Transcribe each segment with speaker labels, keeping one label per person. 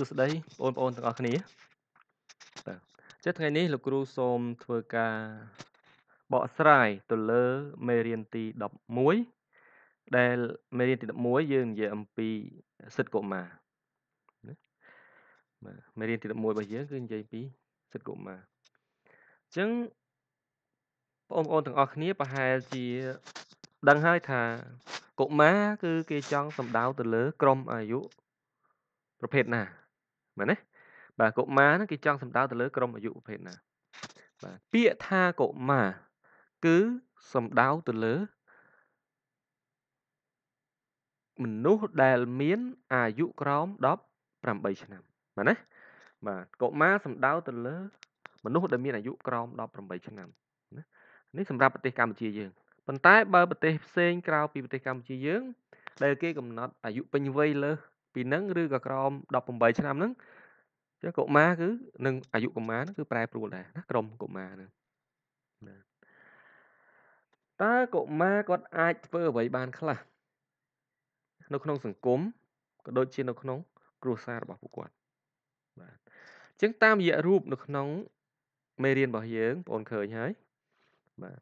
Speaker 1: សួស្តីបងប្អូនទាំងអស់គ្នាបាទចឹងថ្ងៃនេះលោកគ្រូសូមធ្វើការបកស្រាយទៅលើមេរៀនទី11ដែលមេរៀនទី11យើងនិយាយអំពីសិទ្ធិកុមារបាទមេរៀនទី11របស់យើងគឺនិយាយពីសិទ្ធិកុមារអញ្ចឹងបងប្អូនទាំងអស់គ្នាប្រហែលជាដឹងហើយថាកុមារគឺ គេចង់សំដៅទៅលើ ក្រុមអាយុប្រភេទណាមែនទេបាទកុមារហ្នឹងគេចង់សំដៅទៅលើក្រុមអាយុប្រភេទណាបាទពាក្យថាកុមារគឺសំដៅទៅលើមនុស្សដែលមាន អាយុក្រោម18ឆ្នាំមែនទេបាទកុមារសំដៅទៅលើ មនុស្សដែលមានអាយុក្រោម18ឆ្នាំណានេះសម្រាប់ប្រទេសកម្ពុជាយើងប៉ុន្តែបើប្រទេសផ្សេង ក្រៅពីប្រទេសកម្ពុជាយើងដែលគេ កំណត់អាយុពេញវ័យលើពីនឹងឬក៏ក្រោម18ឆ្នាំហ្នឹងចឹងកុមារគឺនឹងអាយុកុមារហ្នឹងគឺប្រែប្រួលដែរណាក្រុមកុមារហ្នឹងណាតើកុមារគាត់អាចធ្វើអ្វីបានខ្លះនៅក្នុង សង្គមក៏ដូចជានៅ ក្នុង គ្រួសាររបស់ពួកគាត់បាទចឹងតាមរយៈរូប នៅក្នុង មេរៀនរបស់យើងបងប្អូនឃើញហើយ បាទ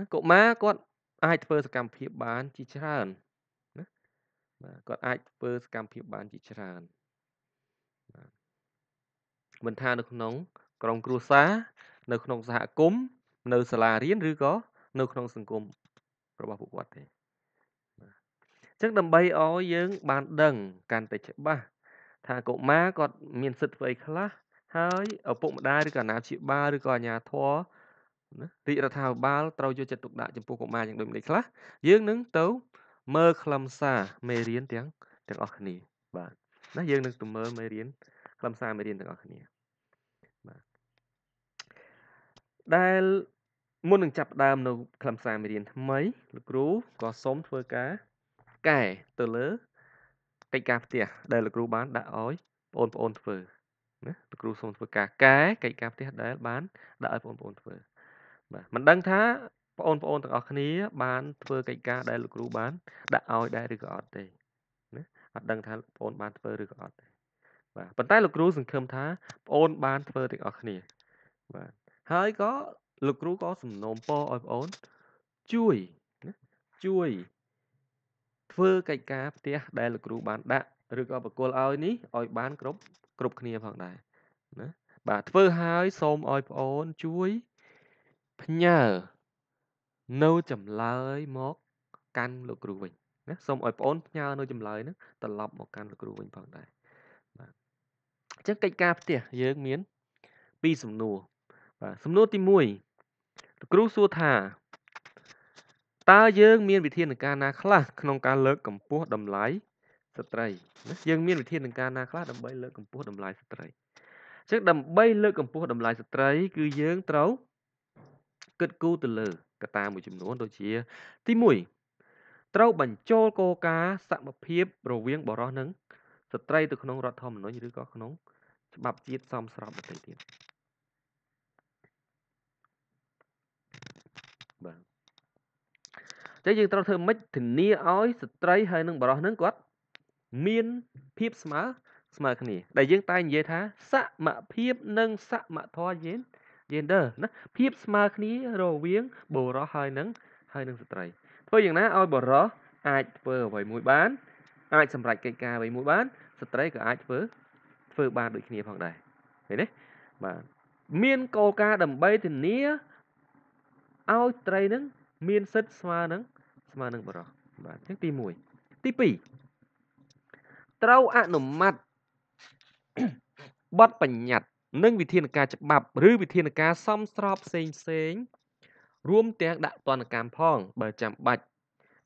Speaker 1: ណាកុមារគាត់អាចធ្វើសកម្មភាពបានជាច្រើនបាទគាត់អាចធ្វើសកម្មភាពបានជាច្រើនបាទមិនថានៅក្នុង ក្រុមគ្រួសារនៅក្នុងសហគមន៍នៅសាលារៀន ឬក៏នៅ ក្នុង សង្គមរបស់ពួកគាត់ទេចឹងដើម្បីឲ្យយើង បាន ដឹង កាន់តែច្បាស់ថាកុមារគាត់មានសិទ្ធិអ្វីខ្លះហើយឪពុកម្ដាយឬក៏អាណាព្យាបាលឬក៏អាជ្ញាធរណារាជរដ្ឋាភិបាលត្រូវយកចិត្តទុកដាក់ចំពោះកុមារយ៉ាងដូចម្ដេចខ្លះ យើងនឹងទៅមើលខ្លឹមសារមេរៀនទាំងទាំងអស់គ្នាបាទណាយើងនឹងទៅមើលមេរៀនខ្លឹមសារមេរៀនទាំងអស់គ្នាបាទដែលមុននឹងចាប់ដើមនៅ ខ្លឹមសារមេរៀនថ្មីលោកគ្រូក៏សូមធ្វើការកែទៅលើកិច្ចការផ្ទះដែលលោកគ្រូបានដាក់ឲ្យបងប្អូនធ្វើណាលោកគ្រូសូមធ្វើការកែកិច្ចការផ្ទះដែលបានដាក់ឲ្យបងប្អូនធ្វើបាទមិនដឹងថាបងប្អូនទាំងអស់គ្នា បានធ្វើកិច្ចការដែលលោកគ្រូបានដាក់ឲ្យដែរឬក៏អត់ទេណាអត់ដឹងថាបងប្អូនបានធ្វើឬក៏អត់ទេបាទប៉ុន្តែលោកគ្រូសង្ឃឹមថាបងប្អូនបានធ្វើទាំងអស់គ្នា បាទហើយក៏លោកគ្រូក៏សំណូមពរឲ្យបងប្អូនជួយណាជួយធ្វើកិច្ចការផ្ទះដែលលោកគ្រូបានដាក់ឬក៏បកគលឲ្យនេះឲ្យបាន គ្រប់គ្រប់គ្នាផងដែរណាបាទធ្វើហើយសូមឲ្យបងប្អូន ជួយផ្ញើនៅចម្លើយមក កាន់លោកគ្រូវិញណាសូមឲ្យបងអូនផ្ញើនៅចម្លើយហ្នឹងត្រឡប់មកកាន់លោកគ្រូវិញផងដែរបាទអញ្ចឹងកិច្ចការផ្ទះយើងមាន2សំណួរបាទសំណួរទី1លោកគ្រូសួរថាតើយើងមានវិធានការណាខ្លះក្នុងការលើកកម្ពស់តម្លៃស្ត្រីណាយើងមានវិធានការណាខ្លះដើម្បីលើកកម្ពស់តម្លៃស្ត្រីអញ្ចឹងដើម្បីលើកកម្ពស់តម្លៃស្ត្រី គឺយើងត្រូវគិតគូរទៅលើកត្តាមួយចំនួនដូចជា ទី1ត្រូវ បញ្ចូលគោលការណ៍សមភាពរវាងបរិសនិងស្ត្រីទៅក្នុងរដ្ឋធម្មនុញ្ញឬក៏ក្នុង ច្បាប់ជាតិសមស្របបន្តិចទៀតបាទតែយើងត្រូវធ្វើម៉េចធានាឲ្យស្ត្រីហើយនិង បរិសនឹងគាត់មានភាពស្មើស្មើគ្នា ដែលយើងតែនិយាយថាសមភាព និងសមធម៌យេន gender ណាភាពស្មើគ្នារវាងបុរសហើយនឹងហើយនឹងស្ត្រីធ្វើយ៉ាងណាឲ្យបុរស អាចធ្វើអ្វីមួយបានអាចសម្រេចកិច្ចការអ្វីមួយបាន ស្ត្រីក៏អាចធ្វើធ្វើបាន ដូចគ្នាផងដែរឃើញទេបាទមានគោលការណ៍ដើម្បីធានាឲ្យស្ត្រីនឹងមានសិទ្ធិស្មើនឹង ស្មើនឹងបុរសបាទអញ្ចឹងទី1ទី2ត្រូវអនុម័តបទបញ្ញត្តិនិងវិធានការច្បាប់ឬវិធានការសមស្របផ្សេងផ្សេងរួមទាំងដាក់ទណ្ឌកម្មផង បើចាំបាច់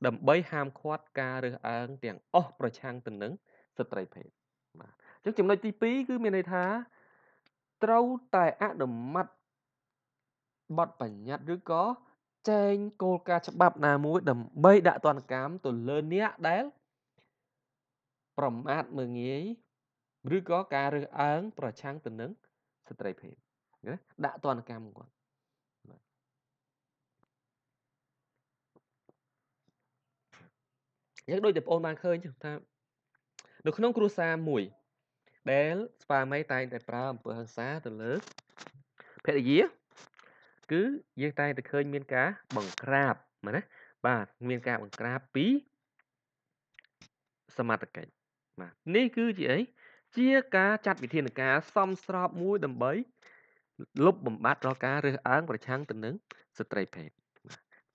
Speaker 1: ដើម្បីហាមឃាត់ការរើសអើង ទាំងអស់ប្រឆាំងទៅនឹងស្ត្រីភេទបាទអញ្ចឹងចំណុចទី2គឺមានន័យថា ត្រូវតែអនុម័តបទបញ្ញត្តិឬក៏ចែងគោលការណ៍ច្បាប់ណាមួយ ដើម្បីដាក់ទណ្ឌកម្មទៅលើអ្នកដែល ប្រមាថមើលងាយឬក៏ការរើសអើងប្រឆាំងទៅនឹងស្ត្រីភេទដាក់ទណ្ឌកម្មគាត់យ៉ាងដូចតែបងអូនបានឃើញថានៅក្នុងគ្រួសារមួយ ដែល ស្វាមីតែងតែប្រើអំពើហិង្សាទៅលើភរិយា គឺយើងតែងតែឃើញ មានការបង្ក្រាបមែនណាបាទមានការបង្ក្រាបពីសមត្ថកិច្ចបាទនេះគឺជាអីជាការចាត់វិធានការសមស្របមួយដើម្បីលុបបំបាត់រាល់ការរើសអើង ប្រឆាំងទៅនឹងស្ត្រីភេទ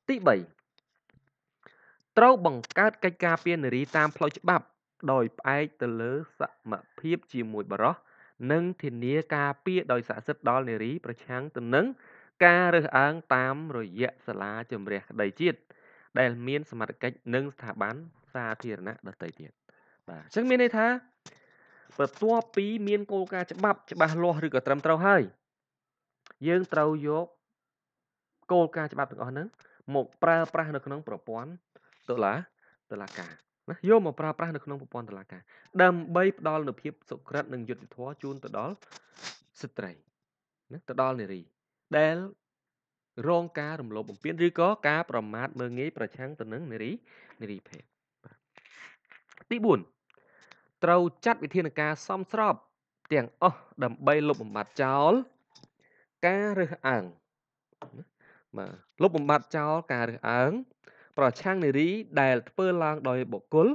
Speaker 1: ទី3ត្រូវបង្កើតកិច្ចការពារនារីតាម ផ្លូវច្បាប់ ដោយផ្អែកទៅលើសមភាពជាមួយ បរិសុទ្ធនិងធានាការពារដោយស័ក្តិសិទ្ធិដល់នារី ប្រឆាំងទៅនឹងការរើសអើងតាមរយៈសាលាជំរះក្តីជាតិដែលមាន សមត្ថកិច្ចនិងស្ថាប័នសាធារណៈដទៃទៀតបាទអញ្ចឹងមានន័យថាបន្ទាប់ពី មានគោលការណ៍ច្បាប់ច្បាស់លាស់ឬក៏ត្រឹមត្រូវហើយយើងត្រូវយកគោលការណ៍ច្បាប់ទាំងអស់ហ្នឹងមកប្រើប្រាស់នៅក្នុង ប្រព័ន្ធតុលាតុលាការណាយកមកប្រើប្រាស់នៅក្នុងប្រព័ន្ធតុលាការដើម្បីផ្ដល់នូវភាព សុក្រិតនិងយុត្តិធម៌ជូនទៅដល់ស្ត្រីណាទៅដល់នារីដែលរងការរំលោភបំពានឬក៏ការប្រមាថមើលងាយប្រឆាំងទៅនឹងនារីនារីភេទទី4ត្រូវចាត់វិធានការសមស្រប ទាំងអស់ដើម្បីលុបបំបាត់ចោល ការរើសអើងបាទលុបបំបាត់ចោលការរើសអើងប្រឆាំងនារីដែលធ្វើឡើង ដោយបុគ្គល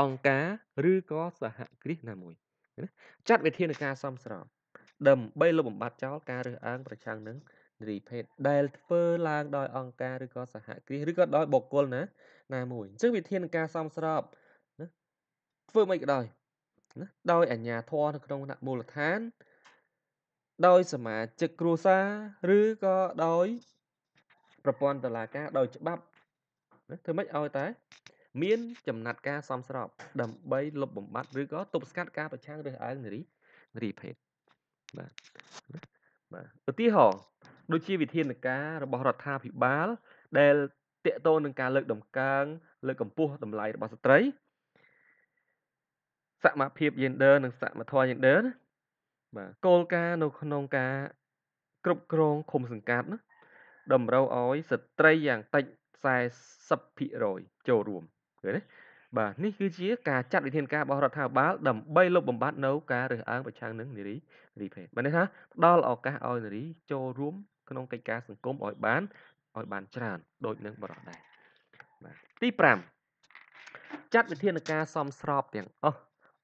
Speaker 1: អង្គការឬក៏សហគ្រាសណាមួយចាត់វិធានការសមស្រប ដើម្បីលុបបំបាត់ចោលការរើសអើងប្រឆាំងនឹងនារីភេទដែលធ្វើឡើងដោយ អង្គការឬក៏សហគ្រាសឬក៏ដោយបុគ្គលណាណាមួយអញ្ចឹងវិធានការសមស្របធ្វើមិនក៏ដោយណាដោយអាជ្ញាធរនៅក្នុងថ្នាក់មូលដ្ឋាន ដោយសមាជិកគ្រួសារឬក៏ដោយប្រព័ន្ធតុលាការដោយច្បាប់ណាធ្វើម៉េចឲ្យតែ មានចំណាត់ការសមស្របដើម្បីលុបបំបាត់ឬក៏ទប់ស្កាត់ការប្រឆាំងរើសអើងនារីនារីភេទបាទបាទឧទាហរណ៍ដូចជាវិធានការរបស់រដ្ឋាភិបាល ដែលតកតូននឹងការ លើកដំកើងលើកកម្ពស់តម្លៃរបស់ស្ត្រីសមភាព gender និងសមធម៌ gender ណាបាទគោលការណ៍នៅក្នុងការគ្រប់គ្រងឃុំសង្កាត់ណាតម្រូវឲ្យស្ត្រីយ៉ាងតិច40%ចូលរួមឃើញទេបាទនេះគឺជាការចាត់វិធានការរបស់រដ្ឋាភិបាលដើម្បីលុបបំបាត់នៅការរើសអើងប្រឆាំងនឹងនារីនារីភេទបាទនេះថាផ្ដល់ឱកាសឲ្យនារី ចូលរួម ក្នុងកិច្ចការសង្គមឲ្យបានឲ្យបានច្រើន ដូចនឹងបរិបទដែរបាទទី5ចាត់វិធានការសមស្របទាំងអស់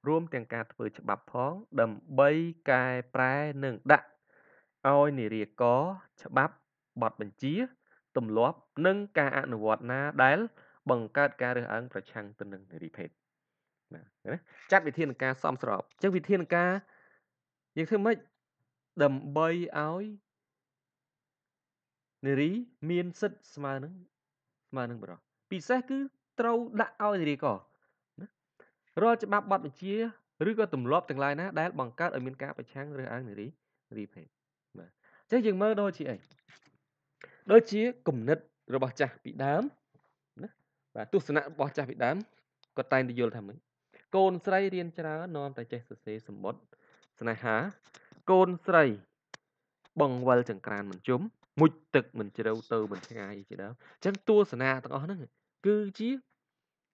Speaker 1: រួមទាំងការធ្វើច្បាប់ផង ដើម្បីកែប្រែនិងដាក់ឲ្យនារីកច្បាប់បទបញ្ជាទម្លាប់ និង ការអនុវត្តណា ដែល បង្កើតការរើសអើងប្រឆាំងទៅនឹងនារីភេទណាចាត់វិធានការសមស្របអញ្ចឹងវិធានការយើងធ្វើម៉េចដើម្បីឲ្យនារីមានសិទ្ធិស្មើនឹងស្មើនឹងបុរសពិសេសគឺត្រូវដាក់ឲ្យនារីករាល់ច្បាប់បទបញ្ជាឬក៏ទម្លាប់ទាំងឡាយណាដែលបង្កើតឲ្យមានការប្រឆាំងរើសអើងនារីនារីភេទបាទអញ្ចឹងយើងមើលដូចជាអីដូចជាគំនិតរបស់ចាស់ពីដើមណាបាទទស្សនៈរបស់ចាស់ពីដើមគាត់តែងតែយល់ថាមិនកូនស្រីរៀនច្រើននាំតែចេះសរសេរសម្បត្តិស្នេហាកូនស្រី បងវល់ចង្ក្រានមិនជុំមុជទឹកមិនជ្រៅទៅមិនឆ្ងាយជាដើមអញ្ចឹងទស្សនៈទាំងអស់ហ្នឹងគឺជា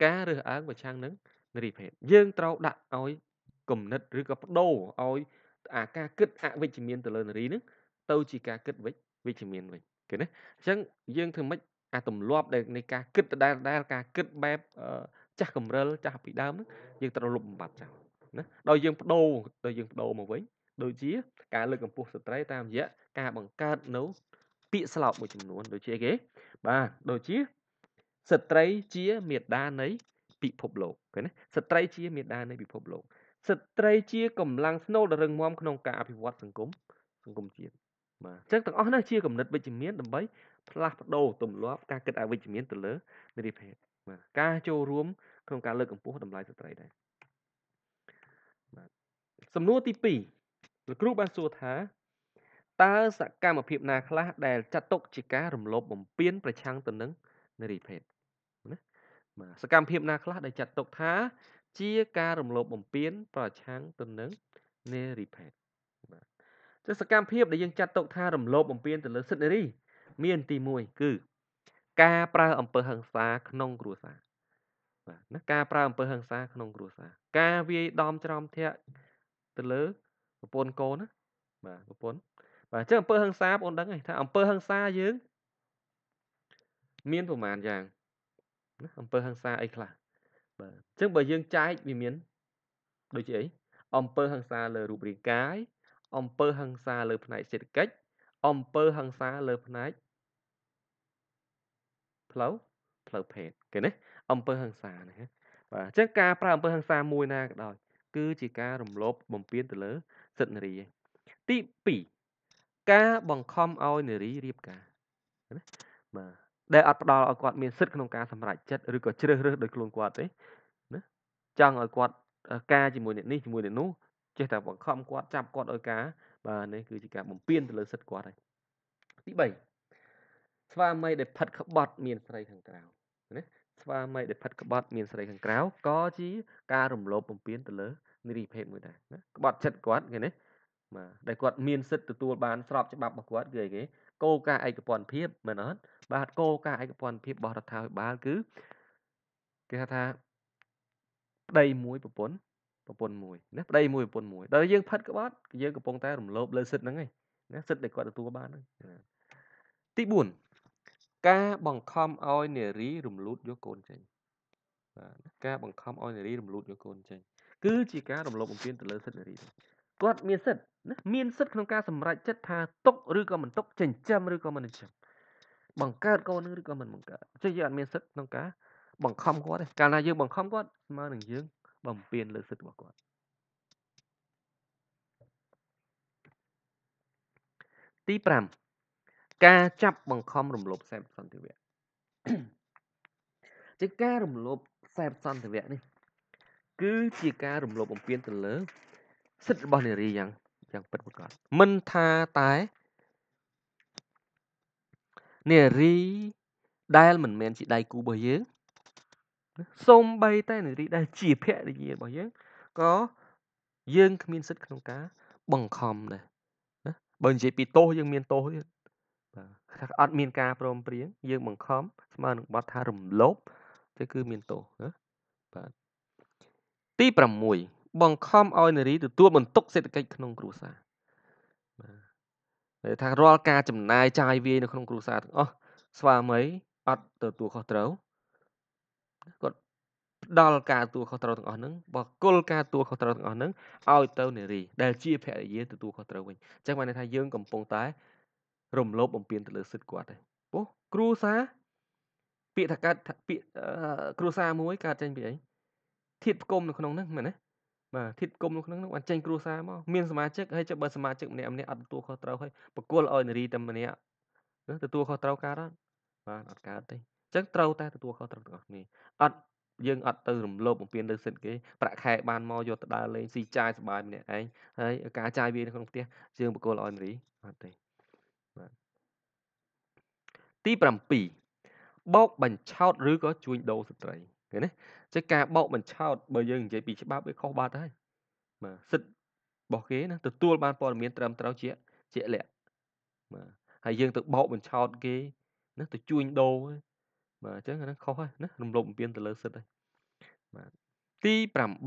Speaker 1: ការរើសអើងប្រឆាំងនឹង repeat យើងត្រូវដាក់ឲ្យគំនិតឬក៏បដូរឲ្យអាការគិតអវិជ្ជមានទៅលើនារីហ្នឹងទៅជាការគិតវិជ្ជវិជ្ជមានវិញឃើញទេអញ្ចឹងយើងធ្វើម៉េចអាទម្លាប់នៃការគិតដដែលដដែលការគិតបែបចាស់កម្រិលចាស់ពីដើមហ្នឹងយើងត្រូវលុបបំបាត់ចោលណាដល់យើងបដូរដល់យើងបដូរមកវិញដូចជាការលើកកម្ពស់ស្ត្រីតាមរយៈការបង្កើតនៅពាក្យស្លោកមួយចំនួនដូចជាគេបាទដូចជាស្ត្រីជាមេដានៃពិភពលោកឃើញណាស្ត្រីជាមេដានៃពិភពលោកស្ត្រីជាកម្លាំងស្នូលដ៏រឹងមាំក្នុងការអភិវឌ្ឍសង្គមសង្គមជាតិបាទអញ្ចឹងទាំងអស់នេះជាគំនិតវិជ្ជមានដើម្បីផ្លាស់ប្ដូរទម្លាប់ការគិតអវិជ្ជមាន ទៅលើនារីភេទបាទការចូលរួម ក្នុងការលើកកម្ពស់តម្លៃស្ត្រីដែរបាទសំណួរទី2លោកគ្រូបានសួរថាតើសកម្មភាពណាខ្លះដែលចាត់ទុកជាការរំលោភបំពានប្រឆាំងទៅនឹងនារីភេទបាទសកម្មភាពណាខ្លះដែលចាត់ទុកថា ជាការរំលោភបំពានប្រឆាំងទៅនឹងនារីភេទបាទចឹងសកម្មភាពដែលយើងចាត់ទុកថារំលោភបំពានទៅលើសិទ្ធិនារី មានទី1គឺ ការប្រើអំពើហិង្សា ក្នុង គ្រួសារបាទណាការប្រើអំពើហិង្សា ក្នុង គ្រួសារការវាយដំច្រំធាក់ទៅលើប្រពន្ធកូនណាបាទប្រពន្ធបាទអញ្ចឹងអំពើហិង្សាបងអូនដឹងហើយថាអំពើហិង្សាយើងមានប្រមាណយ៉ាងណាអំពើហិង្សាអីខ្លះបាទអញ្ចឹងបើយើងចែកវាមាន ដូចជាអីអំពើហិង្សា លើរូបរាងកាយអំពើហិង្សាលើ ផ្នែក សេដ្ឋកិច្ចអំពើហិង្សា លើផ្នែកផ្លូវផ្លូវភេទគេណាអំពើហិង្សាណាបាទអញ្ចឹងការប្រើអំពើហិង្សាមួយណាក៏ដោយ គឺជាការរំលោភបំពាន ទៅលើ សិទ្ធិនារីទី2ការ បង្ខំឲ្យនារីរៀបការណាបាទដែលអត់ផ្ដល់ឲ្យគាត់ មានសិទ្ធិក្នុងការសម្រេចចិត្តឬក៏ជ្រើសរើសដោយខ្លួនគាត់ទេណាចង់ឲ្យគាត់ការជាមួយអ្នកនេះជាមួយអ្នកនោះចេះតែបង្ខំគាត់ចាប់គាត់ឲ្យការបាទនេះគឺជាការបំពានទៅលើសិទ្ធិគាត់ហើយទី3ស្វាមីដែលផិតក្បត់មានស្រីខាងក្រៅណាស្វាមីដែលផិតក្បត់មានស្រីខាងក្រៅក៏ជាការរំលោភបំពានទៅលើនារីភេទមួយដែរណាក្បត់ចិត្តគាត់គេណាបាទដែលគាត់មានសិទ្ធិទទួលបានស្របច្បាប់របស់គាត់គឺអីគេគោលការណ៍ឯកពន្ធភាពមែនអត់បាទគោលការណ៍ឯកពន្ធភាពរបស់រដ្ឋាភិបាលគឺគេហៅថាប្តីមួយប្រពន្ធប្រពន្ធមួយណាប្តីមួយប្រពន្ធមួយដល់យើងផិតក្បត់យើងកំពុងតែរំលោភលើសិទ្ធិហ្នឹងឯងណាសិទ្ធិដែលគាត់ទទួលបានហ្នឹងទី4ការបង្ខំឲ្យនារី រំលូតយកកូនចេញបាទការបង្ខំឲ្យ នារីរំលូតយកកូនចេញ គឺជាការរំលោភបំពានទៅលើសិទ្ធិនារីគាត់មានសិទ្ធណាមានសិទ្ធក្នុងការសម្រេចចិត្តថាຕົកឬក៏មិនຕົកចិញ្ចឹមឬក៏មិនចិញ្ចឹមបង្កើតកូននឹងឬក៏មិនបង្កើតចេះយើងអត់មានសិទ្ធក្នុងការបង្ខំគាត់ទេកាលណាយើងបង្ខំគាត់ស្មើនឹងយើងបំពេញលើសិទ្ធិរបស់គាត់ទី5ការចាប់បង្ខំរំលោភខ្សែសន្តិវៈជាការ រំលោភខ្សែសន្តិវៈនេះ គឺ ជាការរំលោភបំពានទៅលើសិទ្ធិរបស់នារីយ៉ាងយ៉ាងពិតប្រាកដមិនថាតែនារីដែល មិនមែនជាដៃគូរបស់យើងសូម្បីតែនារី ដែល ជាភរិយារបស់យើងក៏យើងគ្មាន សិទ្ធិក្នុងការ បង្ខំដែរណាបើនិយាយពីទោសយើងមានទោសទៀតបាទថាអត់មានការព្រមព្រៀងយើងបង្ខំស្មើនឹងបទថារំលោភគឺគឺមានទោសណាបាទទី6បង្ខំឲ្យនារីទទួលបន្ទុកសេដ្ឋកិច្ចក្នុងគ្រួសារបាទថារាល់ការចំណាយចាយវាយនៅក្នុងគ្រួសារទាំងអស់ស្វាមីអត់ទទួលខុសត្រូវគាត់ផ្ដល់ការទទួលខុសត្រូវទាំងអស់ហ្នឹងបកគលការទទួលខុសត្រូវទាំងអស់ហ្នឹងឲ្យទៅនារីដែលជាភរិយាទទួលខុសត្រូវវិញអញ្ចឹងបានន័យថា យើងកំពុងតែ រំលោភបំពានទៅលើសិទ្ធិគាត់ទេពោះគ្រួសារពាក្យថាកើតពាក្យគ្រួសារមួយកើតចេញពីអីធាតផ្គុំនៅក្នុងហ្នឹងមែនទេបាទធិតគុំនៅក្នុងនោះបានចេញគ្រួសារមកមានសមាជិកហើយចុះបើសមាជិកម្នាក់ម្នាក់អត់ទទួលខុសត្រូវហើយបកគលឲ្យនារីតែម្នាក់ទទួលខុសត្រូវកើតអត់បាទអត់កើតទេអញ្ចឹងត្រូវតែទទួលខុសត្រូវទាំងអស់គ្នាអត់យើងអត់ទៅរំលោភបំពានលើសិទ្ធិគេប្រាក់ខែ បានមកយកទៅដើរលេងស៊ីចាយសบายម្នាក់ឯងហើយការចាយវានៅក្នុងផ្ទះយើងបកគលឲ្យនារីអត់ទេបាទទី7បោកបញ្ឆោតឬក៏ជួញដូរស្ត្រីឃើញទេចឹងការបោកបញ្ឆោតបើយើងនិយាយពីច្បាប់វាខុសបាត់ហើយបាទសិទ្ធិរបស់គេណាទទួល បានព័ត៌មាន ត្រឹមត្រូវជាជាលក្ខបាទហើយយើងទៅបោកបញ្ឆោតគេណាទៅជួញដូរបាទអញ្ចឹងអាហ្នឹងខុសហើយណារំលោភបំពានទៅលើសិទ្ធិហើយបាទទី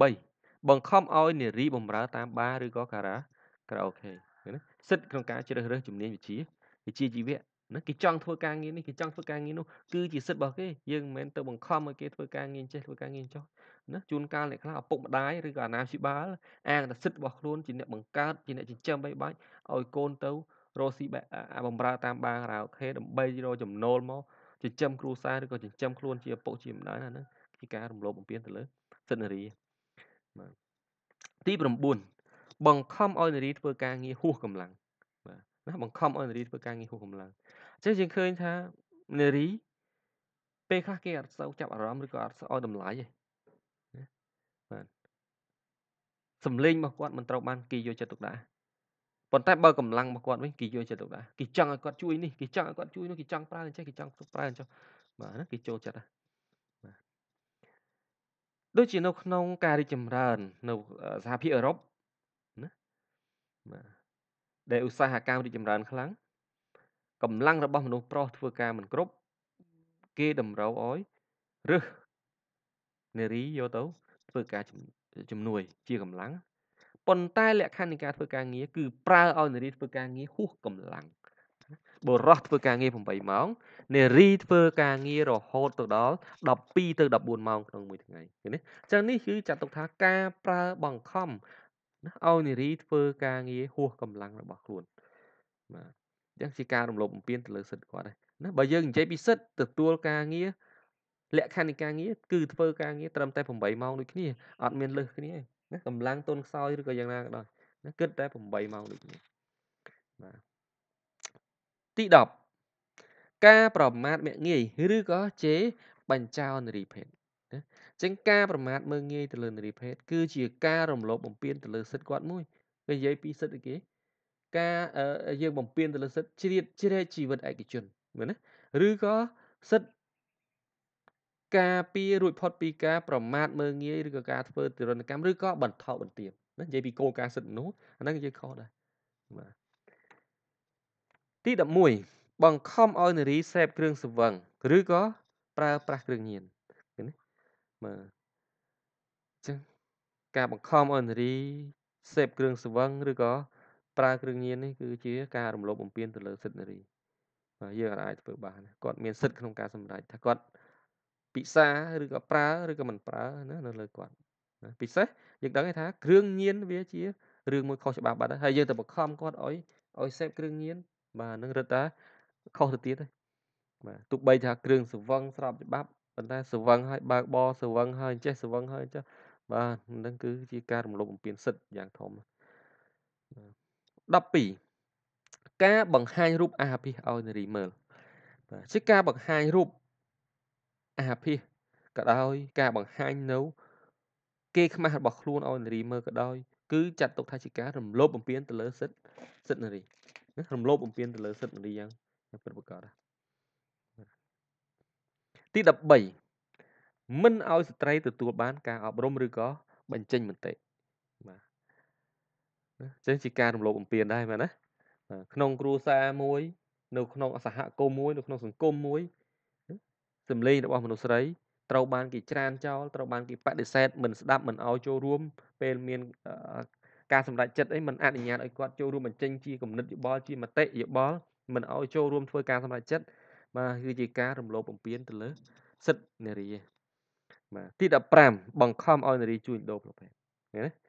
Speaker 1: 8បង្ខំឲ្យនារីបម្រើតាមបារឬក៏ការ៉ាក្រៅអូខេណាសិទ្ធិក្នុងការជ្រើសរើសជំនាញវិជ្ជាវិជ្ជាជីវៈណាគេចង់ធ្វើការងារនេះគេចង់ធ្វើការងារនោះគឺជាសិទ្ធិរបស់គេយើងមិនមែនទៅបង្ខំឲ្យគេធ្វើការងារចេះធ្វើការងារចោះណាជួនកាលអ្នកខ្លះឪពុកម្ដាយឬក៏អាណាព្យាបាលអាងតែសិទ្ធិរបស់ខ្លួនជាអ្នកបង្កើតជាអ្នកចិញ្ចឹមបីបាច់ឲ្យកូនទៅរកស៊ីបំរើតាមបាងរ៉ាអូខេដើម្បីរកចំណូលមកចិញ្ចឹមគ្រួសារឬក៏ចិញ្ចឹមខ្លួនជាឪពុកជាម្ដាយណាហ្នឹងជាការរំលោភបំពានទៅលើសិទ្ធិនារីបាទទី9បង្ខំឲ្យនារីធ្វើការងារហួសកម្លាំងបាទណាបង្ខំឲ្យនារីធ្វើការងារហួសកម្លាំងចឹងយើងឃើញថានារីពេលខ្លះគេអត់សូវចាប់អារម្មណ៍ឬក៏អត់សូវឲ្យតម្លៃទេណាបាទសំលេងរបស់គាត់មិនត្រូវបានគេយកចិត្តទុកដាក់ប៉ុន្តែបើកម្លាំងរបស់គាត់វិញគេយកចិត្តទុកដាក់គេចង់ឲ្យគាត់ជួយនេះគេចង់ឲ្យគាត់ជួយនោះគេចង់ប្រើអញ្ចឹងគេចង់ប្រើអញ្ចឹងបាទណាគេចូលចិត្តណាបាទដូចជានៅក្នុងការរីកចម្រើននៅសហភាពអឺរ៉ុបណាបាទដែលឧស្សាហកម្មរីកចម្រើនខ្លាំងកម្លាំងរបស់មនុស្សប្រុសធ្វើការមិនគ្រប់គេតម្រូវឲ្យរឹសនារីយកទៅធ្វើការជំនួយជាកម្លាំងប៉ុន្តែលក្ខខណ្ឌនៃការធ្វើការងារគឺប្រើឲ្យនារីធ្វើការងារហួសកម្លាំងបុរសធ្វើការងារ8ម៉ោងនារីធ្វើការងាររហូតទៅដល់12ទៅ14ម៉ោងក្នុងមួយថ្ងៃឃើញទេអញ្ចឹងនេះគឺចាត់ទុកថាការប្រើបង្ខំឲ្យនារីធ្វើការងារហួសកម្លាំងរបស់ខ្លួនបាទអញ្ចឹងជាការរំលោភបំពានទៅលើសិទ្ធិគាត់ហើយណាបើយើងនិយាយពីសិទ្ធិទទួលការងារលក្ខខណ្ឌនៃការងារគឺធ្វើការងារត្រឹមតែ8ម៉ោងដូចគ្នាអត់មាន លើសគ្នាទេណាកម្លាំងទុនខ្សោយឬក៏យ៉ាងណាក៏ដោយណាគិតតែ8ម៉ោងដូចគ្នាបាទទី10ការប្រមាថមាក់ងាយឬក៏ជេរបញ្ចោនារីភេទណាចឹងការប្រមាថមើងងាយទៅលើនារីភេទគឺជាការរំលោភបំពានទៅលើសិទ្ធិគាត់មួយគេនិយាយពីសិទ្ធិគេការយើងបំពេញទៅលើសិទ្ធិជ្រៀតជ្រែកជីវិតឯកជនមែនណាឬក៏សិទ្ធិការពីរួចផុតពីការប្រមាថមើលងាយឬក៏ការធ្វើទរណកម្មឬក៏បន្ថោបន្ទាបណានិយាយពីគោលការណ៍សិទ្ធិមនុស្សអាហ្នឹងយើងខុសដែរបាទទី11បង្ខំឲ្យនារីសេពគ្រឿងស្រវឹងឬក៏ប្រើប្រាស់គ្រឿងញៀនឃើញទេបាទអញ្ចឹងការបង្ខំឲ្យនារីសេពគ្រឿងស្រវឹងឬក៏ប្រើគ្រឿងញៀននេះគឺជាការរំលោភបំពានទៅលើសិទ្ធិនារីបាទយើងអាចធ្វើបានគាត់មានសិទ្ធិក្នុងការសម្រេចថាគាត់ ពិសាឬក៏ប្រើឬក៏មិនប្រើណានៅលើគាត់ណាពិសេសយើងដឹងថា គ្រឿងញៀនវាជារឿងមួយខុសច្បាប់បាត់ហើយយើងទៅបង្ខំគាត់ឲ្យឲ្យសេពគ្រឿងញៀនបាទនឹងរឹតតែខុសទៅទៀតហើយបាទទោះបីថាគ្រឿងសង្វឹងស្របច្បាប់ប៉ុន្តែសង្វឹងឲ្យបើកបសង្វឹងឲ្យចេះសង្វឹងឲ្យចេះបាទនឹងគឺជាការរំលោភបំពានសិទ្ធិយ៉ាងធំ12ការបង្ហាញរូបអាហាភិសឲ្យនារីមើលបាទជាការបង្ហាញរូបអាហាភិសក៏ដោយការបង្ហាញនៅគេខ្មាស់របស់ខ្លួនឲ្យនារីមើលក៏ដោយគឺចាត់ទុកថាជាការរំលោភបំពានទៅលើសិទ្ធិសិទ្ធិនារីរំលោភបំពានទៅលើសិទ្ធិនារីយ៉ាងពិតប្រាកដទី13មិនឲ្យស្ត្រីទទួលបាន ការអប់រំឬក៏បញ្ចេញមតិបាទអញ្ចឹងជាការរំលោភបំពានដែរមែនណាក្នុងគ្រួសារមួយ នៅ ក្នុងសហគមន៍មួយនៅក្នុងសង្គមមួយសម្លេងរបស់មនុស្សស្រីត្រូវបានគេច្រានចោលត្រូវបានគេបដិសេធមិនស្ដាប់មិនអោយចូលរួម ពេលមានការសម្រេចចិត្តអីមិនអនុញ្ញាតឲ្យគាត់ចូលរួមបញ្ចេញជាគំនិតយោបល់ជាមតិយោបល់មិនអោយចូលរួមធ្វើការសម្រេចចិត្តបាទគឺជាការរំលោភបំពានទៅលើសិទ្ធិនារីបាទទី15បង្ខំឲ្យនារីជួញដូរប្រភេទឃើញទេ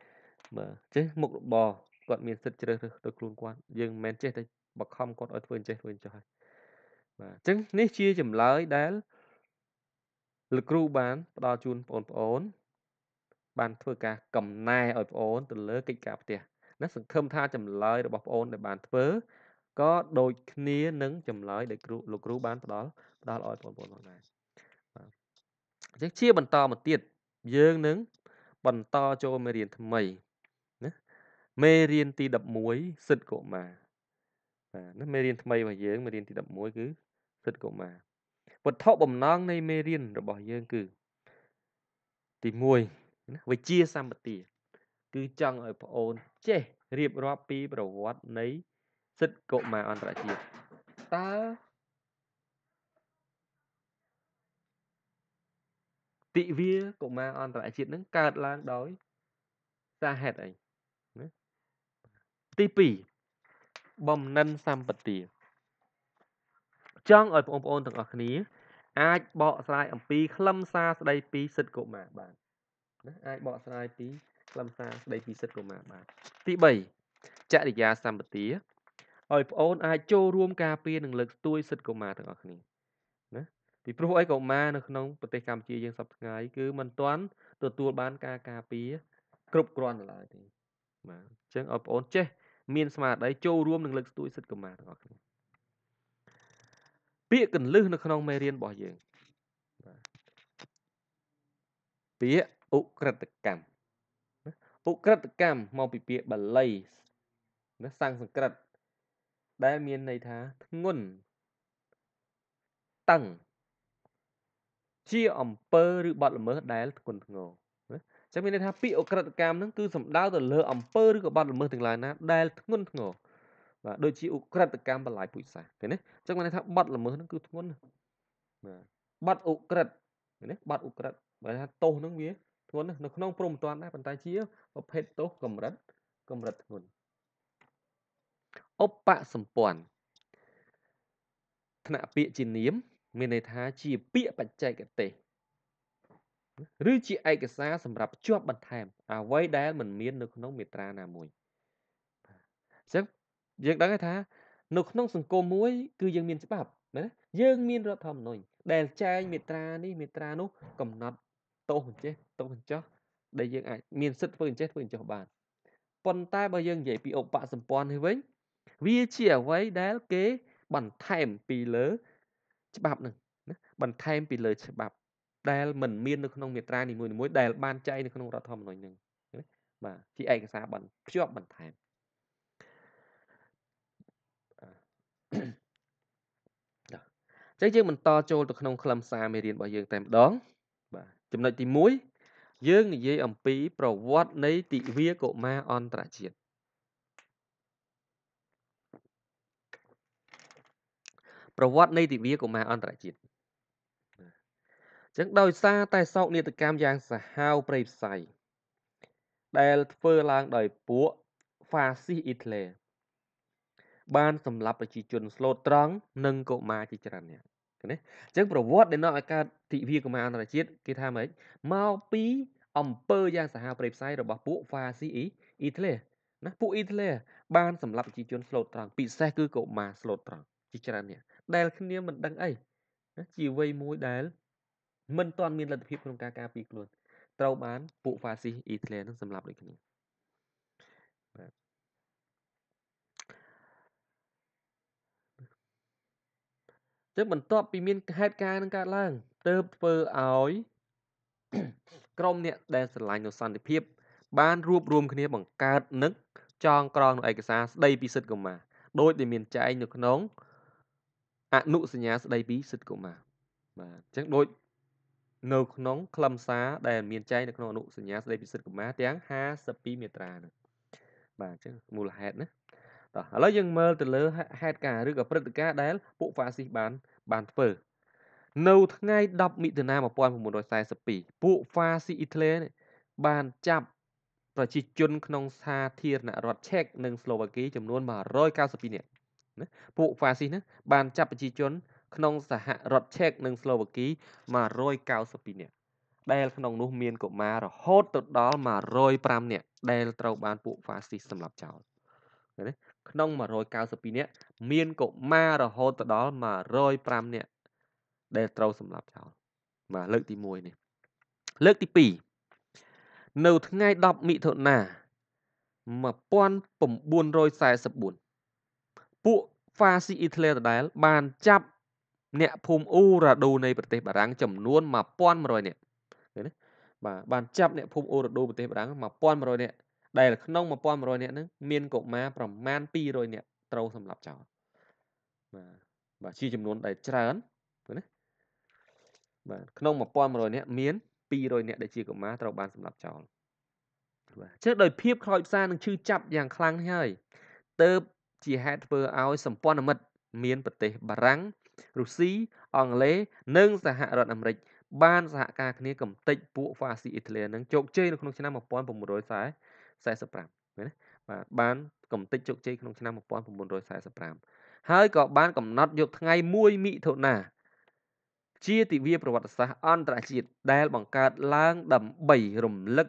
Speaker 1: បាទចេះមុខរបរគាត់មានសិទ្ធិជ្រើសរើសដោយខ្លួនគាត់យើងមិនមែនចេះតែបខំគាត់ឲ្យធ្វើអញ្ចេះធ្វើអញ្ចោះហើយបាទអញ្ចឹងនេះជាចម្លើយដែលលោកគ្រូបានផ្ដល់ជូនបងប្អូន បានធ្វើការកំណែឲ្យបងប្អូនទៅលើកិច្ចការផ្ទះណាសង្ឃឹមថាចម្លើយរបស់បងប្អូនដែលបានធ្វើក៏ដូចគ្នានឹងចម្លើយដែលគ្រូលោកគ្រូបានផ្ដល់ផ្ដល់ឲ្យបងប្អូនផងដែរបាទអញ្ចឹងជាបន្តមកទៀតយើងនឹងបន្តចូលមេរៀនថ្មីមេរៀនទី11សិទ្ធិកុមារបាទនេះមេរៀនថ្មីរបស់យើងមេរៀនទី11គឺសិទ្ធិកុមារវត្ថុបំណង នៃមេរៀនរបស់យើង គឺទី1ណាវិជា សម្បទា គឺចង់ឲ្យប្អូនចេះរៀបរាប់ពី ប្រវត្តិនៃ សិទ្ធិកុមារអន្តរជាតិតើទិវាកុមារអន្តរជាតិនឹងកើតឡើង ដោយសារហេតុអីទី2បំណិនសម្បទាចង់ឲ្យបងប្អូនទាំងអស់គ្នាអាចបកស្រាយអំពីខ្លឹមសារស្ដីពីសិទ្ធិកុមារបានណាអាចបកស្រាយពីខ្លឹមសារស្ដីពីសិទ្ធិកុមារបានទី3ចរិយាសម្បទាឲ្យបងអូនអាចចូលរួម ការពារនិងលើកស្ទួយសិទ្ធិកុមារទាំងអស់គ្នាណាពីព្រោះអីកុមារនៅក្នុងប្រទេសកម្ពុជាយើងសពថ្ងៃគឺมันទាន់ទទួលបានការការពារគ្រប់គ្រាន់ឡើយទេបាទអញ្ចឹងឲ្យបងអូនចេះមានស្មារតីចូលរួមនិងលើកស្ទួយសិទ្ធិកម្មាទាំងអស់គ្នាពាក្យកੰលឹះនៅ ក្នុងមេរៀនរបស់យើងពាក្យអុក្រិតកម្មអុក្រិតកម្មមកពីពាក្យបាលីណាសំស្ក្រឹតដែលមានន័យថាធ្ងន់តឹងជាអំពើឬបទល្មើសដែលធ្ងន់ធ្ងរចឹងមានន័យថាពាក្យអក្រិតកម្មហ្នឹងគឺសំដៅទៅលើអំពើឬក៏បទល្មើសទាំងឡាយណាដែលធ្ងន់ធ្ងរបាទដូចជាអក្រិតកម្មបន្លាយពូជសាសឃើញទេចឹងមានន័យថាបទល្មើសហ្នឹងគឺធ្ងន់បាទបទអក្រិតឃើញទេបទអក្រិតបើថាទោសហ្នឹងវាធ្ងន់នៅក្នុងព្រំតាន់ដែរប៉ុន្តែ ជាប្រភេទទោសកម្រិតកម្រិតធ្ងន់ឧបសម្ព័ន្ធថ្នាក់ពាក្យជានាមមានន័យថាជា ពាក្យបច្ចេកទេសឬជាឯកសារសម្រាប់ភ្ជាប់បន្ថែម អ្វីដែលមិនមាន នៅក្នុងមេត្រាណាមួយអញ្ចឹងយើងដឹងថា នៅក្នុង សង្គមមួយគឺយើងមានច្បាប់ណាយើងមានរដ្ឋធម្មនុញ្ញដែលចែងមេត្រានេះមេត្រានោះកំណត់ទោសអញ្ចេះទោសអញ្ចោះដែលយើងអាចមានសិទ្ធិធ្វើអញ្ចេះធ្វើអញ្ចោះបានប៉ុន្តែបើយើងនិយាយពីឧបសម្ព័ន្ធនេះវិញវាជាអ្វីដែលគេបន្ថែមពីលើច្បាប់នឹងបន្ថែមពីលើច្បាប់ដែលមិនមាននៅក្នុងមាត្រានីមួយៗដែលបានចែងនៅក្នុងរដ្ឋធម្មនុញ្ញនឹងបាទជាឯកសារបានភ្ជាប់បន្ថែមចឹងយើងបន្តចូលទៅក្នុងខ្លឹមសារមេរៀនរបស់យើងតែម្ដង បាទចំណុចទី1យើង និយាយអំពី ប្រវត្តិនៃទិវាកុមារអន្តរជាតិប្រវត្តិនៃទិវាកុមារអន្តរជាតិចឹងដោយសារតែសោកនាដកម្មយ៉ាងសាហាវប្រេផ្សៃដែលធ្វើឡើងដោយពួកហ្វាស៊ីអ៊ីតឡេបានសម្លាប់ប្រជាជន ស្លូតត្រង់និងកុមារជាច្រើននាក់ណាអញ្ចឹងប្រវត្តិដែលនាំឲ្យកើតទិវាកុមារអន្តរជាតិគេថាម៉េចមកពីអង្គើយ៉ាងសាហាវប្រេផ្សៃរបស់ពួកហ្វាស៊ីអ៊ីតឡេណាពួកអ៊ីតឡេបានសម្លាប់ប្រជាជនស្លូតត្រង់ពិសេសគឺកុមារស្លូតត្រង់ជាច្រើននាក់ដែល គ្នាមិនដឹងអីណាជីវ័យមួយដែលមិនទាន់មានលទ្ធភាពក្នុងការការពារខ្លួនត្រូវបានពួកហ្វាស៊ីសអ៊ីតឡែនឹងសម្លាប់ដូចគ្នាបាទចឹងបន្ទាប់ពីមានហេតុការណ៍នឹងកើតឡើងទើបធ្វើឲ្យក្រុមអ្នកដែលស្រឡាញ់នូវសន្តិភាព បានរួបរวมគ្នាបង្កើតនឹកចងក្រងនៅឯកសារស្ដីពីសិទ្ធិកុមារដោយដែលមានចែងនៅក្នុងអនុសញ្ញាស្ដីពីសិទ្ធិកុមារបាទអញ្ចឹងដូចនៅក្នុងខ្លឹមសារដែលមានចែងនៅក្នុងអនុសញ្ញាស្តីពីសិទ្ធិកុមារទាំង52មាត្រាហ្នឹងបាទអញ្ចឹងមូលហេតុណាតោះឥឡូវយើងមើលទៅលើហេតុការឬក៏ព្រឹត្តិការណ៍ដែលពួកហ្វាស៊ីសបានបានធ្វើនៅថ្ងៃ10មិថុនា1942ពួកហ្វាស៊ីអ៊ីតលីបានចាប់ប្រជាជន ក្នុងសាធារណរដ្ឋឆែកនិងស្លូវ៉ាគី ចំនួន192នាក់ណាពួកហ្វាស៊ីសហ្នឹងបានចាប់ប្រជាជនក្នុងសហរដ្ឋឆេកនិងស្លូវ៉ាគី192នាក់ដែលក្នុងនោះ មានកុមាររហូតទៅដល់105នាក់ដែលត្រូវបានពួកហ្វាស៊ីសសម្លាប់ចោលក្នុង192នាក់មានកុមាររហូតទៅដល់105នាក់ដែលត្រូវសម្លាប់ចោលបាទលើកទី1នេះលើកទី2នៅថ្ងៃ10មិថុនា1944ពួកហ្វាស៊ីអ៊ីតលែដដែល បានចាប់អ្នកភូមិអ៊ូរ៉ាដូនៃប្រទេសបារាំងចំនួន1100នាក់ឃើញទេបាទបានចាប់អ្នកភូមិអ៊ូរ៉ាដូប្រទេសបារាំង1100នាក់ដែលក្នុង1100នាក់ហ្នឹងមានកុមារប្រមាណ200នាក់ត្រូវសម្លាប់ចោលបាទបាទជាចំនួនដែលច្រើនឃើញទេបាទក្នុង1100នាក់មាន200នាក់ដែលជាកុមារត្រូវបានសម្លាប់ចោលបាទចឹងដោយភាពខ្លោចផ្សានឹងឈឺចាប់យ៉ាងខ្លាំងហើយ ទៅជាហេតុធ្វើឲ្យសម្ព័ន្ធមិត្តមាន ប្រទេសបារាំងរុស្ស៊ីអង់គ្លេសនិង សហរដ្ឋអាមេរិកបានសហការគ្នាកំទេចពួកហ្វាស៊ីអ៊ីតាលីនឹងជោគជ័យនៅក្នុងឆ្នាំ1945ណាបាទបានកំទេចជោគជ័យក្នុងឆ្នាំ1945ហើយក៏បានកំណត់យកថ្ងៃ1មិថុនាជាទិវាប្រវត្តិសាស្ត្រអន្តរជាតិដែល បង្កើតឡើងដើម្បីរំលឹក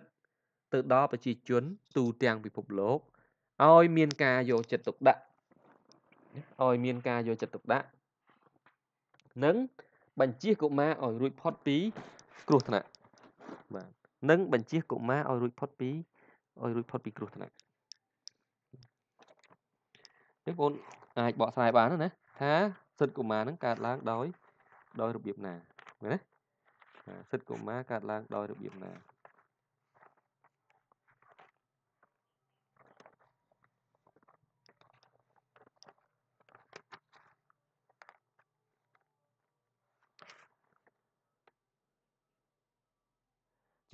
Speaker 1: ទៅដល់ប្រជាជន ទូទាំងពិភពលោកឲ្យមានការយកចិត្តទុកដាក់ឲ្យមានការយកចិត្តទុកដាក់និង បញ្ជាកុមារឲ្យរួចផុតពីគ្រោះថ្នាក់បាទនិង បញ្ជាកុមារឲ្យរួចផុតពីឲ្យរួចផុតពីគ្រោះថ្នាក់នេះបងអាចបកស្រាយបានណាថាសិទ្ធិកុមារនឹងកើតឡើង ដោយដោយរបៀបណាមែនទេសិទ្ធិកុមារកើតឡើង ដោយរបៀបណា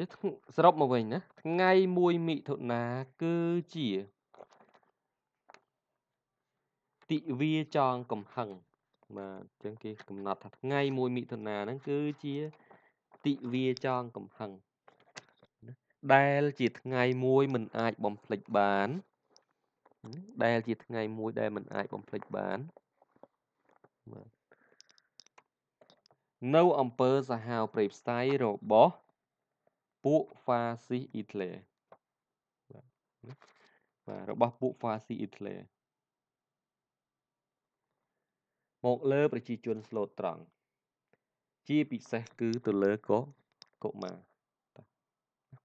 Speaker 1: ជាសរុបមកវិញណាថ្ងៃ1មិថុនាគឺជាទិវាចងកំហឹងបាទអញ្ចឹងគេកំណត់ថាថ្ងៃ1មិថុនាហ្នឹងគឺជាទិវាចងកំហឹងដែល ជាថ្ងៃមួយមិនអាចបំភ្លេចបានដែលជា ថ្ងៃមួយដែលមិនអាចបំភ្លេចបាននៅអំពើសាហាវព្រៃផ្សៃរបស់ពួកហ្វាស៊ីអ៊ីតលេបាទរបស់ពួកហ្វាស៊ីអ៊ីតលេមកលើប្រជាជនស្លូតត្រង់ជាពិសេសគឺទៅលើកុកុមារ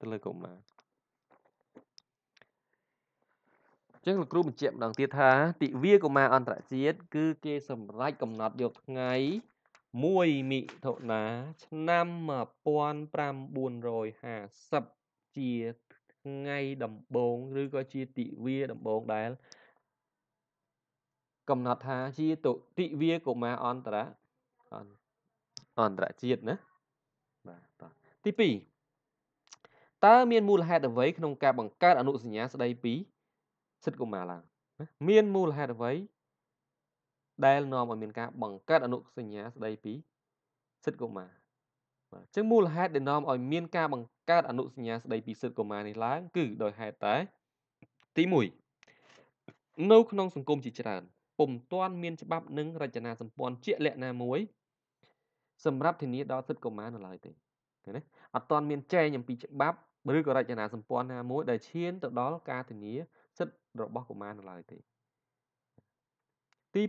Speaker 1: ទៅលើកុមារចឹងលោកគ្រូបញ្ជាក់ម្ដងទៀតថាទិវាកុមារអន្តរជាតិគឺគេសម្រេចកំណត់យកថ្ងៃ1មិថុនាឆ្នាំ1950ជាថ្ងៃដំបូងឬក៏ជាទិវាដំបូងដែលកំណត់ថាជាទិវាកុមារអន្តរអន្តរជាតិណាបាទទី2តើមានមូលហេតុអ្វីក្នុងការបង្កើតអនុសញ្ញាស្ដីពីសិទ្ធិកុមារឡើងមានមូលហេតុអ្វីដែលនាំឲ្យមានការបង្កើតអនុសញ្ញាស្ដីពីសិទ្ធិកុមារបាទអញ្ចឹងមូលហេតុដែលនាំឲ្យមានការបង្កើតអនុសញ្ញាស្ដីពីសិទ្ធិកុមារនេះឡើងគឺដោយហេតុតែទី1នៅក្នុងសង្គមជាច្រើនពុំទាន់មានច្បាប់ និងរចនាសម្ព័ន្ធជាក់លាក់ណាមួយសម្រាប់ធានាដល់សិទ្ធិកុមារនៅឡើយទេឃើញទេអត់ទាន់មានចែងអំពីច្បាប់ឬក៏រចនាសម្ព័ន្ធណាមួយដែលឈានទៅដល់ការធានាសិទ្ធិរបស់កុមារនៅឡើយទេទី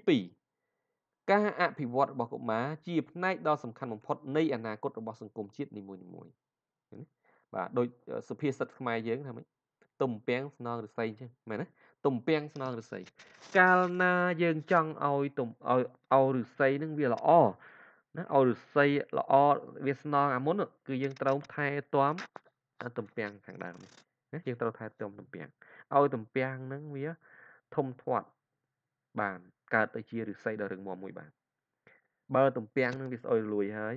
Speaker 1: 2ការអភិវឌ្ឍរបស់កុមារជាផ្នែកដ៏សំខាន់បំផុតនៃអនាគតរបស់សង្គមជាតិនីមួយៗបាទដូចសុភាសិតខ្មែរយើងថាម៉េចទំពាំងស្នងរស្មីអញ្ចឹងមែនទេទំពាំងស្នងរស្មីកាលណាយើងចង់ឲ្យទំឲ្យឲ្យរស្មីនឹងវាល្អណាឲ្យរស្មីល្អវាស្នងអាមុនគឺយើងត្រូវថែទាំទំពាំងខាងដើមណាយើងត្រូវថែទាំទំពាំងឲ្យទំពាំងនឹងវា ធំធាត់បានកើតទៅជាឫស្សីដ៏រឹងមាំមួយបាទបើទំពាំងនឹងវាស្អុយរលួយហើយ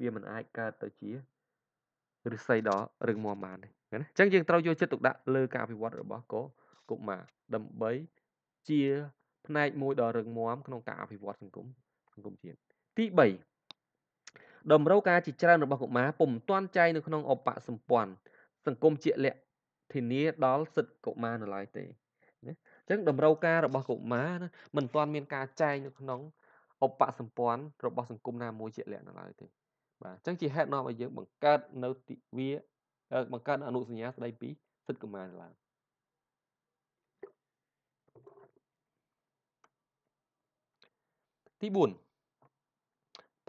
Speaker 1: វាមិនអាចកើតទៅជាឫស្សីដ៏រឹងមាំបានទេណាអញ្ចឹងយើងត្រូវយកចិត្តទុកដាក់លើការអភិវឌ្ឍរបស់កកុមារដើម្បីជាផ្នែកមួយដ៏រឹងមាំក្នុងការអភិវឌ្ឍសង្គមសង្គមជាតិទី3តម្រូវការជាច្រើនរបស់កុមារពុំទាន់ចែងនៅក្នុងអបសម្ព័ន្ធសង្គមជាលក្ខធានា ដល់សិទ្ធិកុមារនៅឡើយទេអញ្ចឹងតម្រូវការរបស់កុមារណាមិនទាន់មានការចែងនៅក្នុងឧបសម្ព័ន្ធរបស់សង្គមណាមួយជាក់លាក់នៅឡើយទេបាទអញ្ចឹងជាហេតុនាំឲ្យយើងបង្កើតនៅទិវា បង្កើតអនុសញ្ញាស្ដីពីសិទ្ធិកុមារឡើងទី4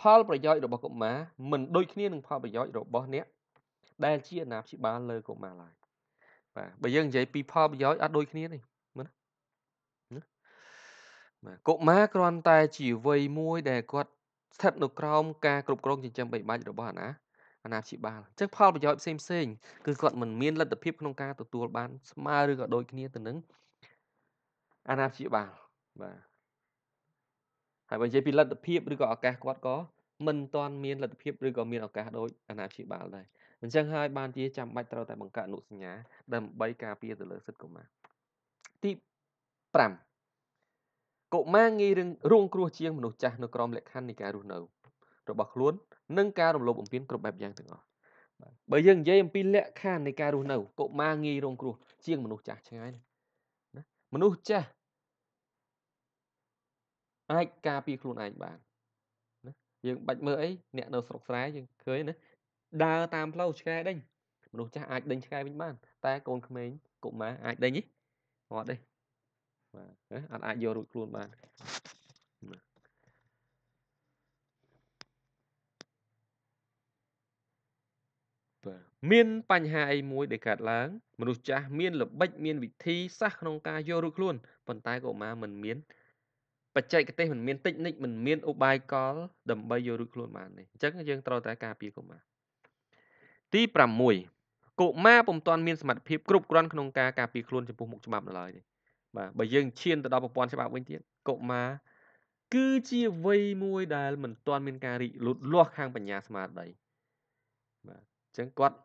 Speaker 1: ផលប្រយោជន៍របស់កុមារមិនដូចគ្នានឹងផលប្រយោជន៍របស់អ្នកដែលជាអាណាព្យាបាលលើកុមារឡើយបាទបើយើងនិយាយពីផលប្រយោជន៍អត់ដូចគ្នាទេបាទកុមារគ្រាន់តែជាវ័យមួយដែលគាត់ស្ថិតនៅក្រោមការគ្រប់គ្រងចិញ្ចឹមបីបាច់របស់អាណាអាណាព្យាបាលអញ្ចឹងផលប្រយោជន៍ផ្សេងផ្សេងគឺគាត់មិនមានលទ្ធភាពក្នុងការទទួលបានស្មើឬក៏ដូចគ្នាទៅនឹងអាណាព្យាបាលបាទហើយបើនិយាយពីលទ្ធភាពឬក៏ឱកាសគាត់ក៏មិនទាន់មានលទ្ធភាពឬក៏មានឱកាសដូចអាណាព្យាបាលដែរអញ្ចឹងហើយបានជាចាំបាច់ត្រូវតែបង្កើតអនុសញ្ញាដើម្បីការពារទៅលើសិទ្ធិកុមារទី5កុមារងាយនឹងរង គ្រោះជាងមនុស្សចាស់នៅក្រោមលក្ខខណ្ឌនៃការរស់នៅរបស់ខ្លួននិងការរំលោភបំពានគ្រប់បែបយ៉ាងទាំងអស់បើយើងនិយាយអំពីលក្ខខណ្ឌនៃការរស់នៅកុមារងាយរងគ្រោះជាងមនុស្សចាស់ឆ្ងាយណាមនុស្សចាស់អាចការពារខ្លួនឯងបានណាយើងបាច់មើលអីអ្នកនៅ ស្រុកស្រែយើងឃើញណាដើរតាមផ្លូវឆ្កែដេញមនុស្សចាស់អាចដេញឆ្កែវិញបាន តែកូនក្មេងកុមារអាចដេញទេអត់ទេបាទអត់អាចយករួចខ្លួនបានបាទមានបញ្ហាអីមួយដែលកើតឡើងមនុស្សចាស់មានល្បិចមានវិធីសាស្ត្រក្នុងការយករួចខ្លួនប៉ុន្តែកុមារមិនមានបច្ចេកទេសមិនមានតិចនិចមិនមានឧបាយកលដើម្បីយករួចខ្លួនបានទេអញ្ចឹងយើងត្រូវតែការពារកុមារទី6កុមារពុំទាន់មានសមត្ថភាពគ្រប់គ្រាន់ក្នុងការការពារខ្លួនចំពោះមុខច្បាប់នៅឡើយទេបាទបើយើងឈានទៅដល់ប្រព័ន្ធច្បាប់វិញទៀតកុមារគឺជាវ័យមួយ ដែលមិនទាន់មានការរីកលូតលាស់ខាងបញ្ញាស្មារតីបាទអញ្ចឹងគាត់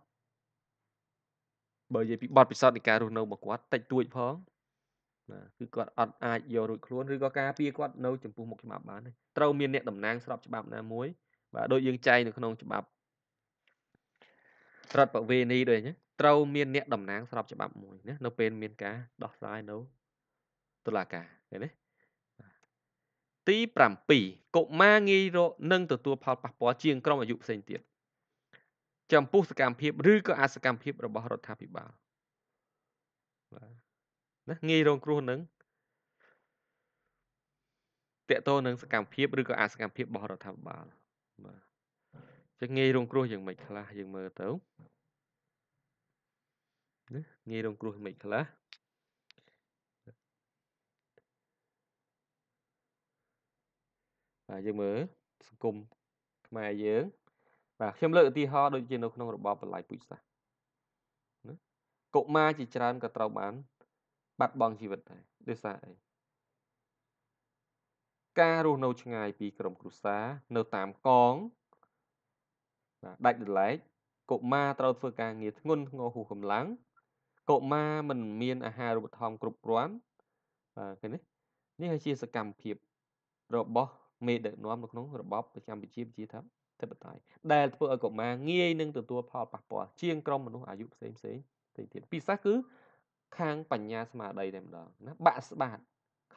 Speaker 1: បើនិយាយពីបទពិសោធន៍នៃការរស់នៅរបស់គាត់តិចតួចផងបាទគឺគាត់អត់អាចយករួចខ្លួនឬក៏ការពារគាត់នៅចំពោះមុខច្បាប់បានទេត្រូវមានអ្នកតំណាងស្របច្បាប់ណាមួយបាទដូចយើងចែកនៅក្នុងច្បាប់រដ្ឋបវេនីដូចហ្នឹងត្រូវមានអ្នកតំណាងស្របច្បាប់មួយណានៅពេលមានការដោះស្រាយនៅតុលាការឃើញទេទី7កុមារងាយរកនិងទទួលផលប៉ះពាល់ជាងក្រុមអាយុផ្សេងទៀតចំពោះសកម្មភាព ឬក៏អសកម្មភាពរបស់រដ្ឋាភិបាលណាងាយរងគ្រោះនឹងតកតនឹងសកម្មភាពឬក៏អសកម្មភាពរបស់រដ្ឋាភិបាលបាទចឹងងាយរងគ្រោះយ៉ាងម៉េចខ្លះយើងមើលទៅណាងាយរងគ្រោះយ៉ាងម៉េចខ្លះបាទយើងមើលសង្គមខ្មែរយើងបាទខ្ញុំលើកឧទាហរណ៍ដូចជានៅក្នុងរបបបន្លាយពូជសាសន៍ណាកុមារជាច្រើនក៏ត្រូវបាន បាត់បង់ជីវិតដែរដោយសារអីការរស់នៅឆ្ងាយពី ក្រុមគ្រួសារនៅ តាមកងបាទដាច់ដលែកកុមារត្រូវធ្វើការងារធ្ងន់ធ្ងរហួសកម្លាំងកុមារមិនមាន អាហារូបត្ថម្ភគ្រប់គ្រាន់បាទឃើញនេះនេះជាសកម្មភាពរបស់មេដឹកនាំនៅក្នុងរបបប្រចាំប្រជាប្រជាធិបធិបតេយ្យដែលធ្វើឲ្យកុមារងាយនឹងទទួលផលប៉ះពាល់ជាងក្រុមមនុស្សអាយុផ្សេងផ្សេងទៅទៀតពិសេសគឺ ខាង បញ្ញាស្មារតីតែម្ដងណាបាក់ស្បាត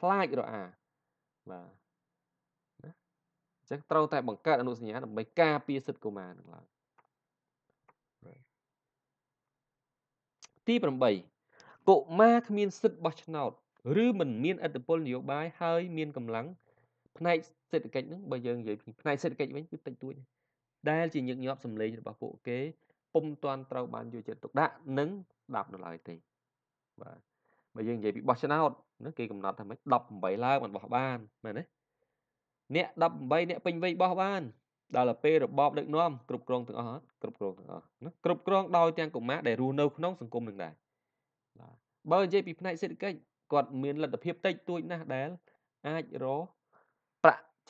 Speaker 1: ខ្លាចរអាបាទណាអញ្ចឹងត្រូវតែបង្កើតអនុសញ្ញាដើម្បីការពារសិទ្ធិកុមារនឹងឡើងទី8កុមារគ្មានសិទ្ធិបោះឆ្នោតឬមិនមានអធិបុលនយោបាយហើយមានកម្លាំងផ្នែកសេដ្ឋកិច្ចហ្នឹងបើយើងនិយាយពីផ្នែកសេដ្ឋកិច្ចវិញគឺតិចតួចដែលជាញឹកញាប់សម្លេងរបស់ពួកគេពុំទាន់ត្រូវបានយកចិត្តទុកដាក់និងស្ដាប់នៅឡើយទេបាទបើយើងនិយាយពីបោះឆ្នោតណាគេកំណត់ថាម៉េច18ឡើងមិនបោះបានមែនទេអ្នក18អ្នក ពេញវ័យបោះបាន ដល់ទៅពេលរបបដឹកនាំគ្រប់គ្រងទាំងអស់គ្រប់គ្រងទាំងអស់ណាគ្រប់គ្រងដោយទាំងកុមារដែលរស់នៅក្នុងសង្គមនឹងដែរបាទបើនិយាយពីផ្នែកសេដ្ឋកិច្ចគាត់មានលទ្ធភាពតិចតួចណាស់ដែលអាចរ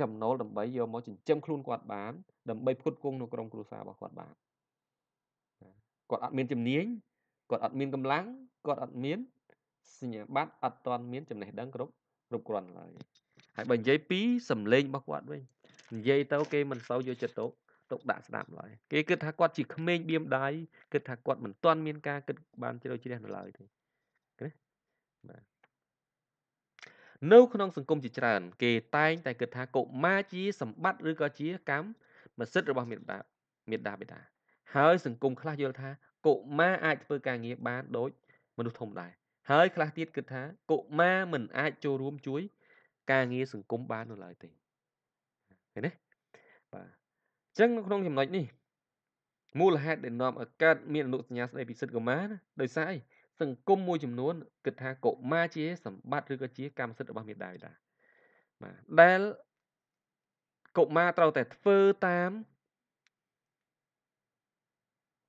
Speaker 1: ចំណូលដើម្បីយកមកចិញ្ចឹមខ្លួនគាត់បានដើម្បីផ្គត់ផ្គង់នៅក្នុងគ្រួសាររបស់គាត់បានគាត់ អត់មានជំនាញគាត់អត់មានកម្លាំងគាត់អត់មានសញ្ញាបត្រអត់ទាន់មានចំណេះដឹងគ្រប់គ្រប់គ្រាន់ឡើយហើយបើនិយាយពីសំឡេងរបស់គាត់វិញនិយាយទៅគេមិនសូវយកចិត្តទុកទុកដាក់ស្ដាប់ឡើយគេគិតថាគាត់ជាក្មេងបៀមដៃគិតថាគាត់មិនទាន់មានការគិតបានជ្រៅជ្រះនៅឡើយទេណាបាទនៅក្នុងសង្គមជាច្រើន គេតែងតែគិតថាកុមារជាសម្បត្តិឬក៏ជាកម្មសិទ្ធិរបស់មេដាមេដាបេដាហើយសង្គមខ្លះយល់ថាកុមារអាចធ្វើការងារបានដូចមនុស្សធំដែរហើយខ្លះទៀតគិតថាកុមារមិនអាចចូលរួមជួយ ការងារសង្គមបាននៅឡើយទេឃើញទេបាទអញ្ចឹងនៅក្នុងចំណុចនេះមូលហេតុដែលនាំឲ្យកើតមានអនុសញ្ញាស្តីពីសិទ្ធិកុមារណាដោយសារអីសង្គមមួយចំនួនគិតថាកុមារជាសម្បត្តិឬក៏ជា កម្មសិទ្ធិរបស់មាតាបិតាបាទដែលកុមារត្រូវតែធ្វើតាម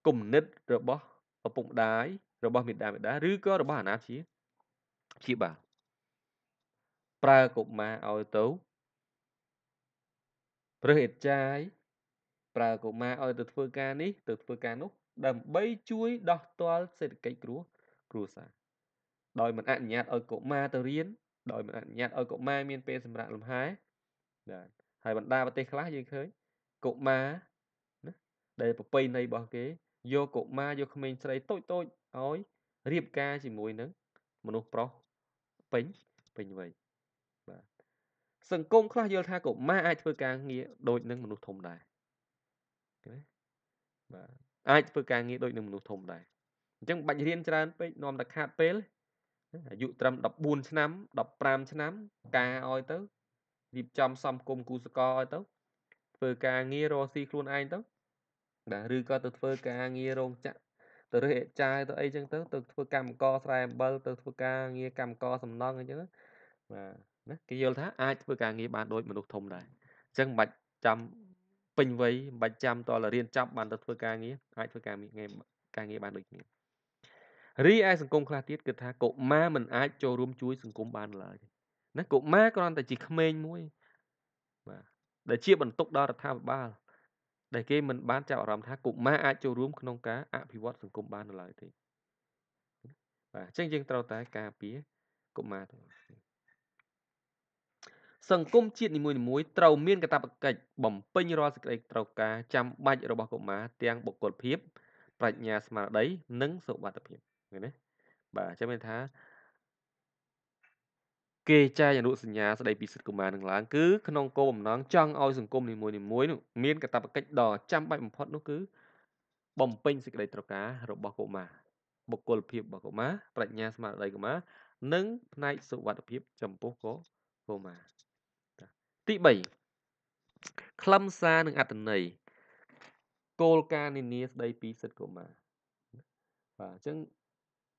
Speaker 1: គំនិតរបស់ឪពុកម្ដាយរបស់មាតាបិតាឬក៏របស់អាណាព្យាព្យាបាលប្រើកុមារឲ្យទៅរើសអេតចាយប្រើកុមារឲ្យទៅធ្វើការនេះ ទៅធ្វើការនោះដើម្បី ជួយដោះទាល់សេដ្ឋកិច្ចគ្រោះគ្រួសារដោយមិនអនុញ្ញាតឲ្យកុមារទៅរៀន ដោយមិនអនុញ្ញាតឲ្យកុមារមាន ពេលសម្រាកលំហែបាទហើយបណ្ដាប្រទេសខ្លះយើងឃើញកុមារណាដែលប្រពៃណីរបស់គេយកកុមារយកក្មេងស្រីតូចតូចឲ្យរៀបការជាមួយនឹងមនុស្សប្រុសពេញពេញវ័យបាទសង្គមខ្លះយល់ថាកុមារអាចធ្វើការងារដូចនឹងមនុស្សធំដែរណាបាទអាចធ្វើការងារដូចនឹងមនុស្សធំដែរអញ្ចឹងបាច់រៀនច្រើនពេកនាំតែខាតពេលអាយុត្រឹម14ឆ្នាំ15ឆ្នាំការឲ្យទៅរៀបចំសំគមគូសកលឲ្យទៅធ្វើការងាររស់ស៊ីខ្លួនឯងទៅបាទឬក៏ទៅធ្វើការងាររោងចក្រទៅរើសចាយទៅអីចឹងទៅ ទៅធ្វើកម្មករស្រែអំបិលទៅធ្វើការងារកម្មករសំណង់អីចឹងបាទណាគេយល់ថាអាចធ្វើការងារបានដូចមនុស្សធំដែរអញ្ចឹងមិនបាច់ចាំពេញវ័យមិនបាច់ចាំតលរៀនចប់បានទៅធ្វើការងារអាចធ្វើការងារការងារបានដូចគ្នារីឯសង្គមខ្លះទៀតគឺថាកុមារមិនអាចចូលរួមជួយសង្គមបានឡើយណាកុមារគ្រាន់តែជាក្មេងមួយបាទដែលជាបន្ទុកដល់រដ្ឋាភិបាលដែលគេមិនបានចាប់អារម្មណ៍ថាកុមារអាចចូលរួមក្នុងការអភិវឌ្ឍសង្គមបានឡើយទេបាទអញ្ចឹងយើងត្រូវតែការពារកុមារទាំងអស់សង្គមជាតិនីមួយៗត្រូវមានកាតព្វកិច្ចបំពេញរាល់សេចក្តីត្រូវការចាំបាច់របស់កុមារទាំងបុគ្គលភាព ប្រាជ្ញាស្មារតីនិងសុវត្ថិភាព។ឃើញទេបាទអញ្ចឹងមានថាគេចែកអនុសញ្ញាស្តីពីសិទ្ធិកុមារនឹងឡើងគឺក្នុងគោលបំណងចង់ឲ្យសង្គមនីមួយនីមួយនោះមានកាតព្វកិច្ចដ៏ចាំបាច់បំផុតនោះគឺ បំពេញសេចក្តីត្រការបស់កុមារបុគ្គលភាពរបស់កុមារប្រាជ្ញាស្មារតីកុមារនិងផ្នែក សុវត្ថិភាពចំពោះកកុមារទី3ខ្លឹមសារនិងអត្តន័យគោលការណ៍នានាស្តីពីសិទ្ធិកុមារបាទអញ្ចឹង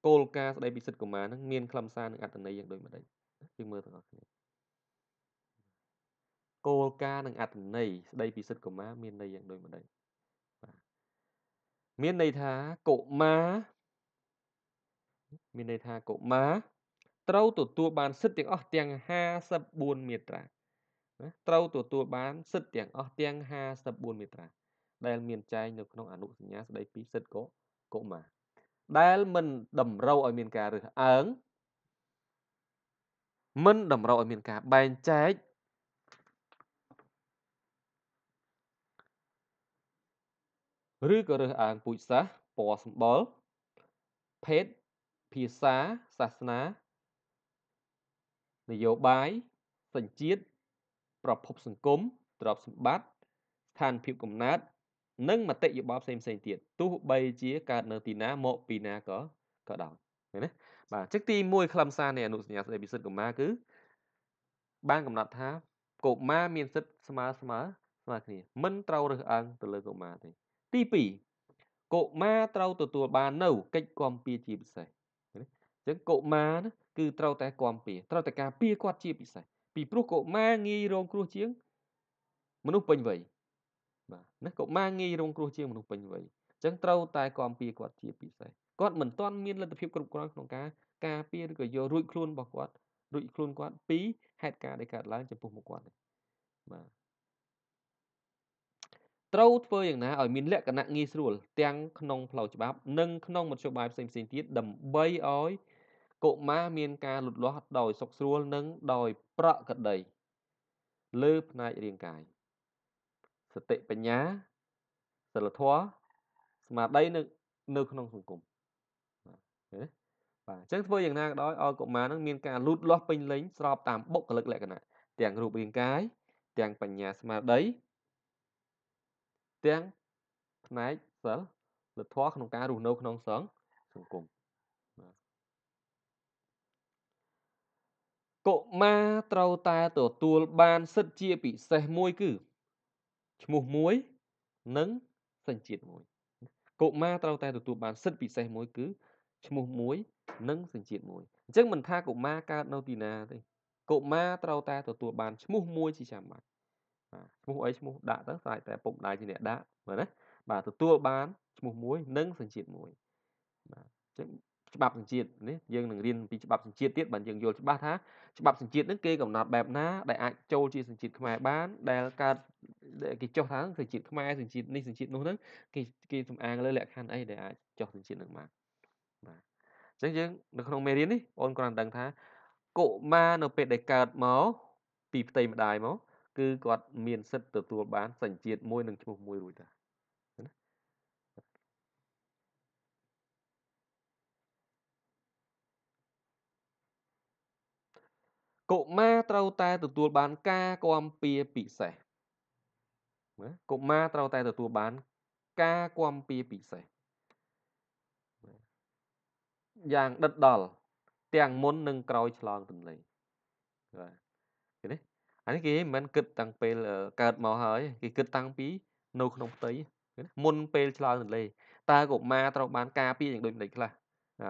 Speaker 1: គោលការណ៍ស្ដីពីសិទ្ធិកុមារហ្នឹងមានខ្លឹមសារនិងអត្ថន័យយ៉ាងដូចម្ដេចយើងមើលទាំងអស់គ្នាគោលការណ៍និងអត្ថន័យស្ដីពីសិទ្ធិកុមារមានន័យយ៉ាងដូចម្ដេចបាទមានន័យថាកុមារមានន័យថាកុមារត្រូវទទួលបាន សិទ្ធិទាំងអស់ទាំង54មាត្រាណាត្រូវទទួលបានសិទ្ធិទាំងអស់ទាំង54មាត្រាដែលមានចែងនៅក្នុងអនុសញ្ញាស្ដីពីសិទ្ធិកុមារដែល មិនតម្រូវឲ្យមាន ការរើសអើងមិនតម្រូវឲ្យមានការបែងចែកឬក៏រើសអើងពូជសាសន៍ពណ៌សម្បុរភេទភាសាសាសនានយោបាយសញ្ជាតិប្រភពសង្គមទ្រព្យសម្បត្តិស្ថានភាពកំណើតនិងមតិយោបល់ផ្សេងផ្សេងទៀតទោះបីជាកើតនៅទីណាមកពីណាក៏ក៏ដោយណាបាទចឹកទី1ខ្លឹមសារនៃអនុសញ្ញាស្តីពីសិទ្ធិកុមារគឺបានកំណត់ថាកុមារមានសិទ្ធិស្មើស្មើស្មើគ្នា មិនត្រូវរើសអើងទៅលើកុមារទេ ទី2កុមារត្រូវទទួលបាននៅកិច្ចគាំពៀជាពិសេសអញ្ចឹងកុមារណាគឺត្រូវតែគាំពៀត្រូវតែការពៀគាត់ជា ពិសេសពីព្រោះកុមារងាយរងគ្រោះជាង មនុស្សពេញវ័យបាទណាកុមារងាយរងគ្រោះជាងមនុស្សពេញវ័យអញ្ចឹងត្រូវតែគាំពៀគាត់ជាពិសេសគាត់មិនទាន់មានលទ្ធភាពគ្រប់គ្រាន់ក្នុងការការពារឬក៏យករួចខ្លួនរបស់គាត់រួចខ្លួនគាត់ពីហេតុការណ៍ដែលកើតឡើងចំពោះមុខគាត់បាទត្រូវធ្វើយ៉ាងណាឲ្យមានលក្ខណៈងាយស្រួល ទាំងក្នុងផ្លូវច្បាប់និងក្នុងមធ្យោបាយផ្សេងៗទៀតដើម្បីឲ្យកុមារមានការលូតលាស់ដោយសុខស្រួល និង ដោយ ប្រក្រតីលើផ្នែករាងកាយសតិបញ្ញាសិលធម៌ស្មារតីនៅនៅក្នុងសង្គមបាទអញ្ចឹងធ្វើយ៉ាងណាក៏ដោយឲ្យកុមារនឹងមានការលូតលាស់ពេញលេញស្របតាមបុគ្គលិកលក្ខណៈទាំងរូបរាងកាយទាំងបញ្ញាស្មារតីទាំងផ្នែកសិលលទ្ធៈក្នុងការរស់នៅក្នុងសង្គមសង្គមកុមារត្រូវតែទទួលបាន សិទ្ធិជាពិសេសមួយគឺឈ្មោះមួយនិងសញ្ជាតិមួយកុមារត្រូវតែទទួលបានសិទ្ធិពិសេសមួយគឺឈ្មោះមួយនិងសញ្ជាតិមួយអញ្ចឹងមិនថាកុមារកើតនៅទីណាទេកុមារត្រូវតែទទួលបានឈ្មោះមួយជាចាំបាច់បាទឈ្មោះអីឈ្មោះដាក់ទៅស្អាតតែពុកម្ដាយជាអ្នកដាក់បាទណាបាទទទួលបានឈ្មោះមួយនិងសញ្ជាតិមួយបាទអញ្ចឹងច្បាប់សញ្ជាតិនេះយើងនឹងរៀនពីច្បាប់សញ្ជាតិទៀតបើយើងយល់ច្បាស់ថាច្បាប់សញ្ជាតិនឹងគេកំណត់បែបណាដែលអាចចូលជាសញ្ជាតិខ្មែរបានដែលកើតគេចុះថាសញ្ជាតិខ្មែរសញ្ជាតិនេះសញ្ជាតិនោះហ្នឹងគេគេសំអាងលើលក្ខខណ្ឌអីដែលអាចចុះសញ្ជាតិនឹងបានបាទអញ្ចឹងយើងនៅក្នុងមេរៀននេះបងគ្រាន់តែដឹងថាកុមារនៅពេលដែលកើតមកពីផ្ទៃម្ដាយមកគឺគាត់មានសិទ្ធិទទួលបានសញ្ជាតិមួយនិងឈ្មោះមួយរួចដែរកុមារត្រូវតែទទួលបានការគាំពៀពិសេសណាកុមារត្រូវតែ ទទួល បាន ការគាំពៀពិសេសយ៉ាងដិតដល់ទាំងមុន និងក្រោយឆ្លងទន្លេបាទឃើញទេអានេះគេមិនមែនគិត តាំងពេលកើតមកហើយគេគិតតាំងពីនៅ ក្នុងផ្ទៃមុនពេលឆ្លងទន្លេតើកុមារត្រូវបានការពារយ៉ាងដូចម្តេចខ្លះ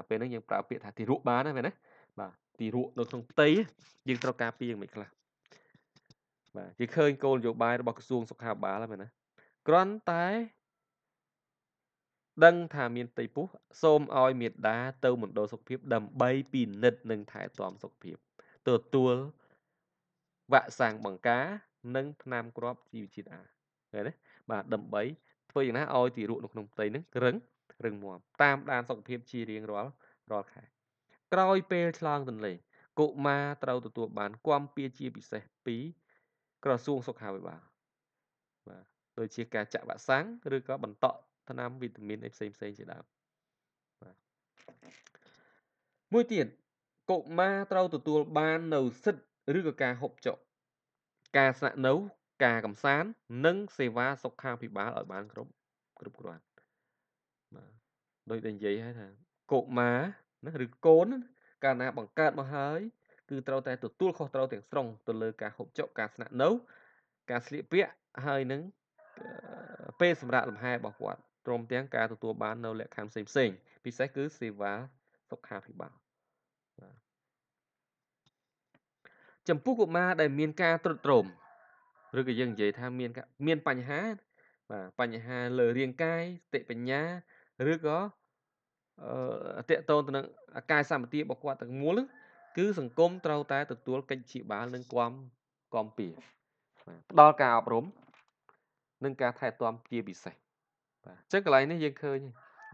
Speaker 1: ពេលហ្នឹងយើងប្រើពាក្យថាទីរក់បានណាមែនទេបាទទីរក់នៅក្នុងផ្ទៃយើងត្រូវការពីយ៉ាងម៉េចខ្លះបាទយើងឃើញគោលនយោបាយរបស់ក្រសួងសុខាភិបាលហ្នឹងណាគ្រាន់តែដឹងថាមានផ្ទៃពោះសូមឲ្យមេដាទៅមណ្ឌលសុខភាព ដើម្បីពិនិត្យនិង ថែទាំសុខភាពទទួលវ៉ាក់សាំងបង្ការ និងថ្នាំគ្រាប់ជីវជាតិអាឃើញទេបាទដើម្បីធ្វើយ៉ាងណាឲ្យទីរក់នៅក្នុងផ្ទៃហ្នឹងរឹងរឹងមាំតាមដានសុខភាពជារៀងរាល់រាល់ខែក្រោយពេលឆ្លងទន្លេកុមារត្រូវទទួលបានគំពីជាពិសេសពី ក្រសួងសុខាភិបាលបាទដូចជាការចាក់វ៉ាក់សាំងឬក៏បន្តក់ថ្នាំវីតាមីនអីផ្សេងផ្សេងជាដើមបាទមួយទៀតកុមារត្រូវទទួលបាននៅសិទ្ធិឬក៏ការហូបចុកការស្នាក់នៅ ការកំសាន្តនិង សេវាសុខាភិបាលឲ្យបានគ្រប់គ្រប់គ្រាន់បាទដោយតែនិយាយហើយថាកុមារណាឬកូន កាលណាបង្កើតមកហើយគឺត្រូវតែទទួលខុសត្រូវទាំងស្រុងទៅលើការហូបចុកការស្នាក់នៅ ការស្លៀកពាក់ហើយនឹងពេលសម្រាប់លំហែរបស់គាត់ព្រមទាំងការទទួលបាននៅលក្ខខណ្ឌផ្សេងៗពិសេសគឺសេវាសុខាភិបាលបាទចំពោះកុមារ ដែលមាន ការទ្រុឌទ្រោមឬក៏យើងនិយាយថាមានមានបញ្ហាបាទបញ្ហា លើរាងកាយសតិបញ្ញាឬក៏តកតងទៅនឹងអាកាយសម្បទារបស់គាត់ទាំងមូលគឺសង្គមត្រូវតែទទួលកិច្ចជាបាលនិងគាំគាំពៀផ្ដល់ការអប់រំ និងការថែទាំជាពិសេសបាទអញ្ចឹងកន្លែងនេះយើងឃើញ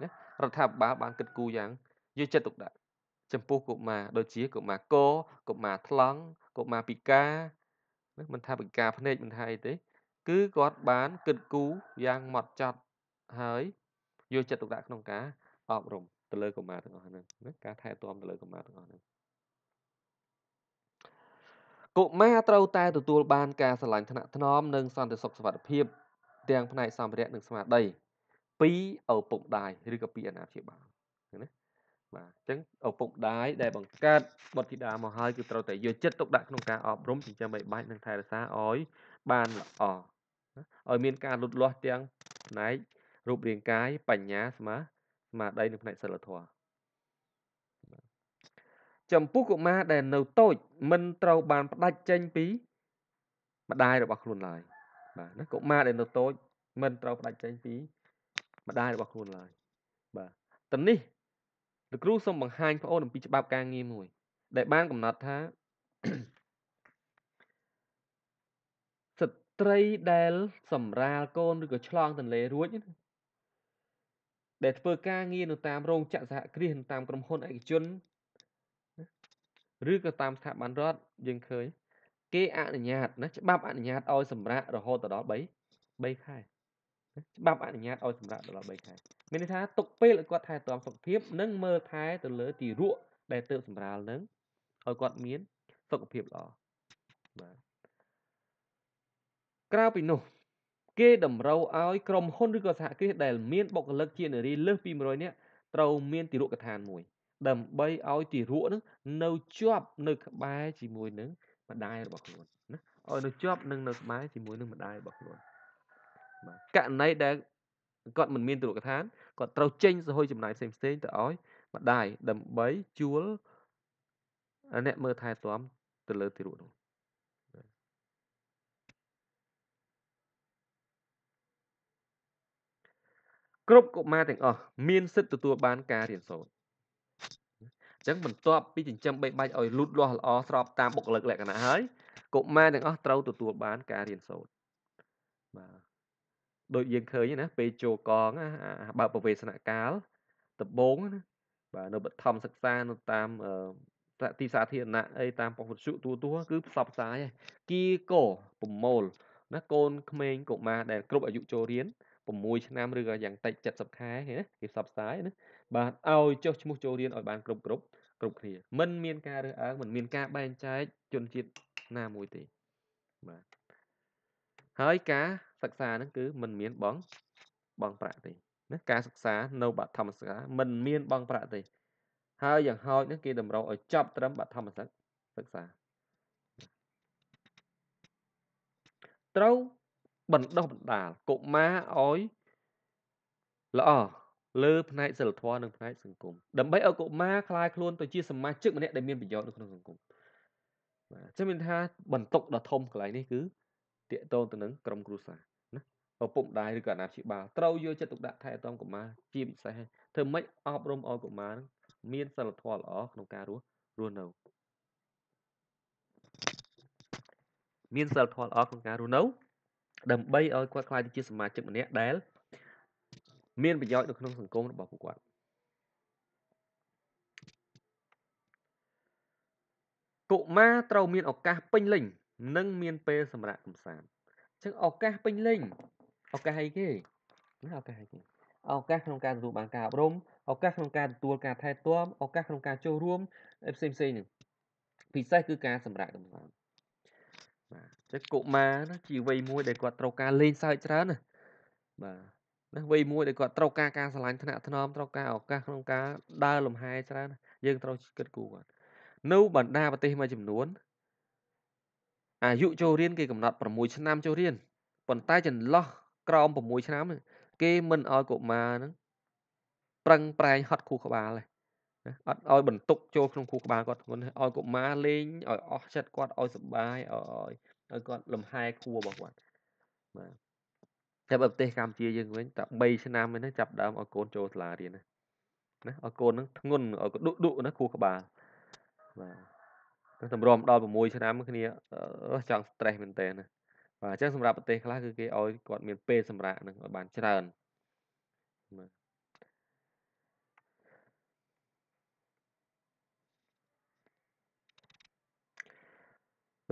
Speaker 1: ណារដ្ឋាភិបាលបានគិតគូរយ៉ាងយកចិត្តទុកដាក់ចំពោះកុមារដូចជាកុមារកកុមារថ្លង់កុមារពិការមិនថាពិការភ្នែកមិនថាអីទេ គឺគាត់បានគិតគូរយ៉ាងម៉ត់ចត់ហើយយកចិត្តទុកដាក់ក្នុងការអប់រំទៅលើកុមារទាំងអស់ហ្នឹងណាការថែទាំទៅលើកុមារទាំងអស់ហ្នឹងកុមារត្រូវតែទទួលបាន ការស្រឡាញ់ថ្នាក់ថ្នមនិងសន្តិសុខសុវត្ថិភាពទាំងផ្នែកសម្ភារៈនិងស្មារតីពីឪពុកម្ដាយឬក៏ពីអាណាព្យាបាលណាបាទអញ្ចឹងឪពុកម្ដាយដែលបង្កើតបុត្រធីតាមកហើយគឺត្រូវតែយកចិត្តទុកដាក់ក្នុងការអប់រំចិញ្ចឹមបីបាច់និងថែរក្សាឲ្យបានល្អឲ្យមានការលូតលាស់ទាំងផ្នែករូបរាងកាយបញ្ញាស្មារស្មារតីនិងផ្នែកសិលធម៌ចំពោះកុមារដែល នៅតូច មិនត្រូវ បានផ្ដាច់ចេញពីម្ដាយរបស់ខ្លួនឡើយបាទណាកុមារដែលនៅតូចមិនត្រូវផ្ដាច់ចេញពីម្ដាយរបស់ខ្លួនឡើយបាទតនេះលោកគ្រូសូមបង្ហាញបងប្អូនអំពីច្បាប់ការងារមួយដែលបាន កំណត់ថាស្ត្រីដែល សម្រាលកូនឬក៏ឆ្លងទន្លេរួចដែលធ្វើការងារនៅតាមរោងចក្រសហគ្រាសតាមក្រុមហ៊ុនឯកជនឬក៏តាមស្ថាប័នរដ្ឋយើងឃើញគេអនុញ្ញាតណាច្បាប់អនុញ្ញាតឲ្យសម្រាករហូតដល់3 3ខែច្បាប់អនុញ្ញាតឲ្យសម្រាប់ដល់3ខែមានន័យថា ទុកពេលឲ្យគាត់ថែទាំសុខភាពនិងមើលថែទៅលើទីរក់ដែលទៅសម្រាលនឹងឲ្យគាត់មានសុខភាពល្អបាទក្រៅពីនោះគេតម្រូវឲ្យក្រុមហ៊ុនឬក៏សហគ្រាសដែលមានបុគ្គលិកជានារីលើសពី100នាក់ត្រូវមានទីរកកថាមួយដើម្បីឲ្យទីរកនឹងនៅជាប់ នៅក្បែរជាមួយនឹងម្ដាយរបស់ខ្លួនណាឲ្យនៅជាប់នឹងនៅក្បែរជាមួយនឹងម្ដាយរបស់ខ្លួនបាទករណីដែលគាត់មិនមានទីរកថាគាត់ត្រូវចេញសហយចំណាយផ្សេងផ្សេងទៅឲ្យម្ដាយដើម្បីជួលអ្នកមើលថែទាំទៅលើទីរកនោះគ្រប់កុមារទាំងអស់មានសិទ្ធិទទួលបាន ការរៀនសូត្រអញ្ចឹងបន្ទាប់ពីចិញ្ចឹមបីបាច់ឲ្យលូតលាស់ល្អស្របតាមបុគ្គលិកលក្ខណៈហើយកុមារទាំងអស់ត្រូវទទួលបាន ការរៀនសូត្របាទដូចយើងឃើញណាពេលចូលកងបើប្រវេសនកាលដំបូងណាបាទនៅបឋមសិក្សានៅតាម ទីសាធារណៈអីតាមប៉ុស្តិ៍វិទ្យុទូទាស់គឺផ្សព្វផ្សាយគីកោប្រមូលណាកូនក្មេងកុមារដែល គ្រប់អាយុចូលរៀន6ឆ្នាំឬក៏យ៉ាងតិច70ខែគេណាគេផ្សព្វផ្សាយណាបាទឲ្យចុះឈ្មោះចូលរៀនឲ្យបានគ្រប់គ្រប់គ្រប់គ្នាមិនមាន ការរើសអើងមិនមាន ការបែងចែកជនជាតិណាមួយទេបាទហើយការសិក្សាហ្នឹង គឺមិនមាន បងបងប្រាក់ទេណាការសិក្សានៅបឋមសិក្សាមិនមានបងប្រាក់ទេហើយយ៉ាងហោចហ្នឹងគេតម្រូវឲ្យចប់ត្រឹមបឋមសិក្សាត្រូវបណ្ដុះបណ្ដាលកុមារឲ្យល្អលើផ្នែកសិលធម៌និងផ្នែកសង្គមដើម្បីឲ្យកុមារคลายខ្លួនទៅជា សមាជិកម្នាក់ដែលមានប្រយោជន៍នៅក្នុងសង្គមបាទចឹងមានថាបន្ទុកដ៏ធំកន្លែងនេះគឺតាកតងទៅនឹងក្រុមគ្រួសារណាឪពុកម្ដាយឬក៏អាណាព្យាបាលត្រូវយកចិត្តទុកដាក់ថែទាំកុមារជាពិសេសធ្វើម៉េចអប់រំឲ្យកុមារមានសិលធម៌ល្អក្នុងការរស់រស់នៅមានសិលធម៌ល្អក្នុងការរស់នៅដើម្បីឲ្យគាត់ក្លាយទៅជាសមាជិកម្នាក់ដែលមានប្រយោជន៍នៅក្នុងសង្គមរបស់ពួកគាត់កុមារត្រូវមានឱកាសពេញលេញនិងមានពេលសម្រាប់កំសាន្តអញ្ចឹងឱកាសពេញលេញឱកាសអីគេណាឱកាសអីគេឱកាសក្នុងការទទួលបានការអប់រំឱកាសក្នុងការទទួលការថែទាំឱកាសក្នុងការចូលរួមផ្សេងផ្សេងនឹងពិសេសគឺការសម្រាប់កំសាន្តបាទអញ្ចឹងកុមារណាជាវ័យមួយដែលគាត់ត្រូវការលេងសើចច្រើនណាបាទណាវ័យមួយដែលគាត់ត្រូវការការឆ្លាញ់ថ្នាក់ថ្នមត្រូវការឱកាសក្នុងការដើរលំហែច្រើនយើងត្រូវគិតគូរគាត់នៅបណ្ដាប្រទេសមួយចំនួនអាយុចូលរៀនគេកំណត់6ឆ្នាំចូលរៀនប៉ុន្តែចន្លោះក្រោម6ឆ្នាំគេមិនឲ្យកុមារហ្នឹងប្រឹងប្រែងហត់ខួរក្បាលទេណាអត់ឲ្យបន្ទុកចូលក្នុងខួរក្បាលគាត់ធ្ងន់ឲ្យកុមារលេងឲ្យអស់ចិត្តគាត់ឲ្យសប្បាយឲ្យឲ្យគាត់លំហែខួររបស់គាត់បាទតែបើប្រទេសកម្ពុជាយើងវិញតែ3ឆ្នាំហ្នឹងចាប់ដើមឲ្យកូនចូលសាលារៀនណាណាឲ្យកូនហ្នឹងធ្ងន់ឲ្យដុកដុកណាខួរក្បាលបាទតម្រាំដល់6ឆ្នាំគ្នាចង់ stress មែនតើណាបាទអញ្ចឹងសម្រាប់ប្រទេសខ្លះគឺគេឲ្យគាត់មានពេលសម្រាប់ហ្នឹងឲ្យបានច្រើនបាទ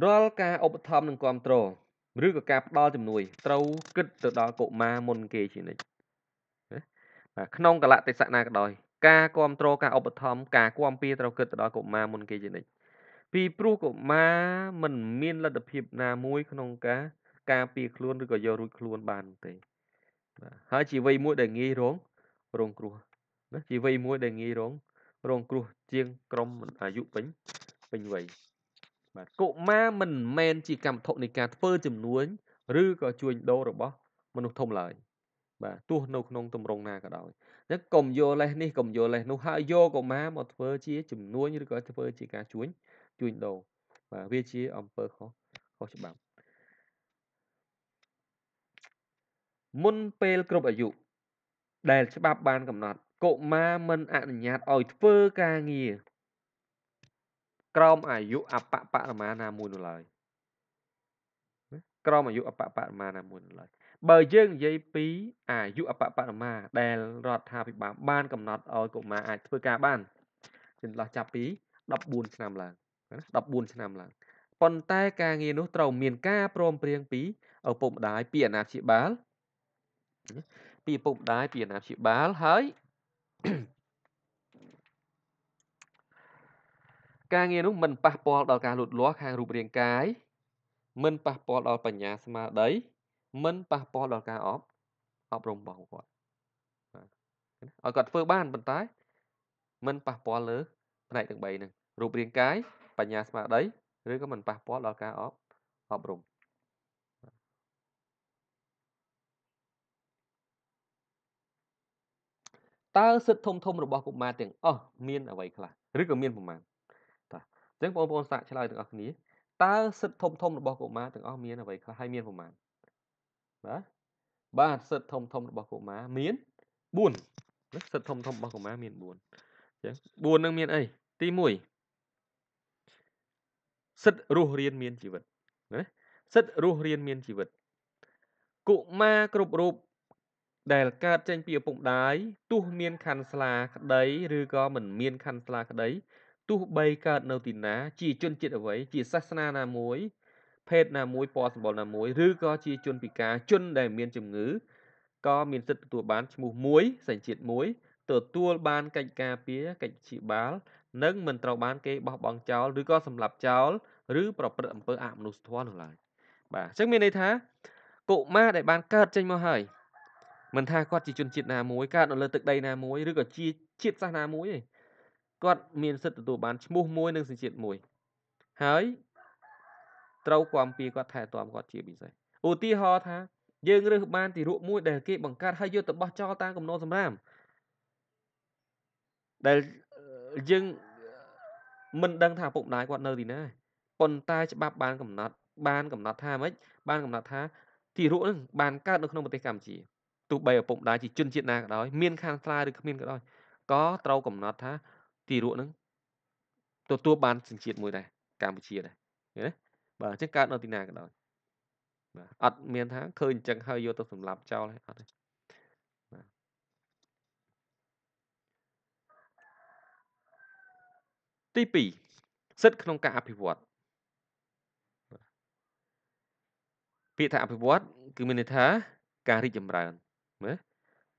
Speaker 1: រាល់ការឧបត្ថម្ភនិងគ្រប់គ្រងឬក៏ការផ្ដល់ជំនួយត្រូវគិតទៅដល់កុមារមុនគេជានិច្ចបាទក្នុងកលតិសៈណាក៏ដោយការគ្រប់គ្រងការឧបត្ថម្ភការគាំពៀត្រូវគិតទៅដល់កុមារមុនគេជានិច្ចពីព្រោះកុមារមិនមានលទ្ធភាពណាមួយក្នុងការការពារខ្លួនឬក៏យករួចខ្លួន បានទេបាទហើយជាវ័យមួយដែលងាយរងរងគ្រោះណាជាវ័យមួយដែលងាយរងរងគ្រោះជាងក្រុមអាយុពេញពេញវ័យកុមារមិនមែនជាកម្មវត្ថុនៃការធ្វើជំនួញឬក៏ជួញដូររបស់មនុស្សធំឡើយបាទទោះនៅក្នុងទម្រង់ណាក៏ដោយអញ្ចឹងកុំយកលេសនេះកុំយកលេសនោះហើយយកកុមារមកធ្វើជាជំនួញឬក៏ធ្វើជាការជួញជួញដូរបាទវាជាអំពើខុសខុសច្បាប់មុនពេលគ្រប់អាយុដែលច្បាប់បានកំណត់កុមារមិនអនុញ្ញាតឲ្យធ្វើការងារក្រោមអាយុអបបរមាណាមួយនោះឡើយក្រោមអាយុអបបរមាណាមួយនោះឡើយបើយើងនិយាយពី អាយុអបបរមាដែលរដ្ឋាភិបាលបានកំណត់ឲ្យកុមារអាចធ្វើការបានចន្លោះចាប់ពី14ឆ្នាំឡើងណា14ឆ្នាំឡើងប៉ុន្តែការងារនោះត្រូវមានការព្រមព្រៀងពីឪពុកម្ដាយពីអាណាព្យាបាលពីឪពុកម្ដាយពីអាណាព្យាបាលហើយការងារនោះមិនប៉ះពាល់ដល់ការលូតលាស់ខាងរូបរាងកាយមិនប៉ះពាល់ដល់បញ្ញាស្មារតីមិនប៉ះពាល់ដល់ការអប់អប់រំរបស់គាត់បាទឲ្យគាត់ធ្វើបានប៉ុន្តែមិនប៉ះពាល់លើផ្នែកទាំង3ហ្នឹងរូបរាងកាយបញ្ញាស្មារតីឬក៏មិនប៉ះពាល់ដល់ការអប់អប់រំតើសិទ្ធិធំធំរបស់កុមារទាំងអស់មានអ្វីខ្លះឬក៏មានប្រមាណអញ្ចឹងបងប្អូនសាកឆ្លើយទាំងអស់គ្នាតើសិទ្ធិធំធំរបស់កុមារទាំងអស់មានអ្វីខ្លះហើយមានប្រមាណបាទបាទសិទ្ធិធំធំរបស់កុមារមាន4ណាសិទ្ធិធំធំរបស់កុមារមាន4អញ្ចឹង4នឹងមានអីទី1សិទ្ធិរស់រៀនមានជីវិតណាសិទ្ធិរស់រៀនមានជីវិតកុមារគ្រប់រូបដែលកើតចេញពីឪពុកម្ដាយទោះមានខណ្ឌស្លាក្តីឬក៏មិនមានខណ្ឌស្លាក្តីទោះបីកើតនៅទីណាជាជនជាតិអ្វីជាសាសនាណាមួយ ភេទណាមួយពណ៌សម្បុរណាមួយឬក៏ជាជនពិការជនដែលមានជំងឺក៏មានសិទ្ធិទទួលបានឈ្មោះមួយសញ្ជាតិមួយទទួល បានកិច្ចការពារកិច្ចជាបាលនិងមិនត្រូវបានគេបោះបង់ចោលឬក៏សម្លាប់ចោលឬប្រព្រឹត្តអំពើអមនុស្សធម៌នោះឡើយ បាទអញ្ចឹងមានន័យថាកុមារដែលបានកើតចេញមកហើយមិនថាគាត់ជាជនជាតិណាមួយកើតនៅលើទឹកដីណាមួយឬក៏ជាជាតិសាសន៍ណាមួយទេគាត់មាន សិទ្ធិទទួលបានឈ្មោះមួយនិងសញ្ជាតិមួយហើយត្រូវគាំពៀគាត់ថែទាំគាត់ជាពិសេសឧទាហរណ៍ថាយើងរើសបានទីរក់មួយដែលគេបង្កើតឲ្យយកទៅបោះចោលតាមកំណត់សម្រាមដែលយើងមិនដឹងថាពុកម្ដាយគាត់នៅទីណាប៉ុន្តែ ច្បាប់បានកំណត់បានកំណត់ថាម៉េចបានកំណត់ថាទីរក់នឹងបានកើតនៅក្នុងប្រទេសកម្ពុជាទោះបីឪពុកម្ដាយជាជនជាតិណាក៏ដោយមានខាងស្លាឬគ្មានក៏ដោយក៏ត្រូវកំណត់ថាទីរក់ហ្នឹងទទួលបានសញ្ជាតិមួយដែរកម្ពុជាដែរឃើញទេបាទអញ្ចឹងកើតនៅទីណាក៏ដោយបាទអត់មានថាឃើញអញ្ចឹងហើយយកទៅសម្លាប់ចោលហើយអត់ទេបាទទី2សិទ្ធក្នុងការអភិវឌ្ឍពាក្យថាអភិវឌ្ឍគឺមានន័យថា ការរីកចម្រើនមើល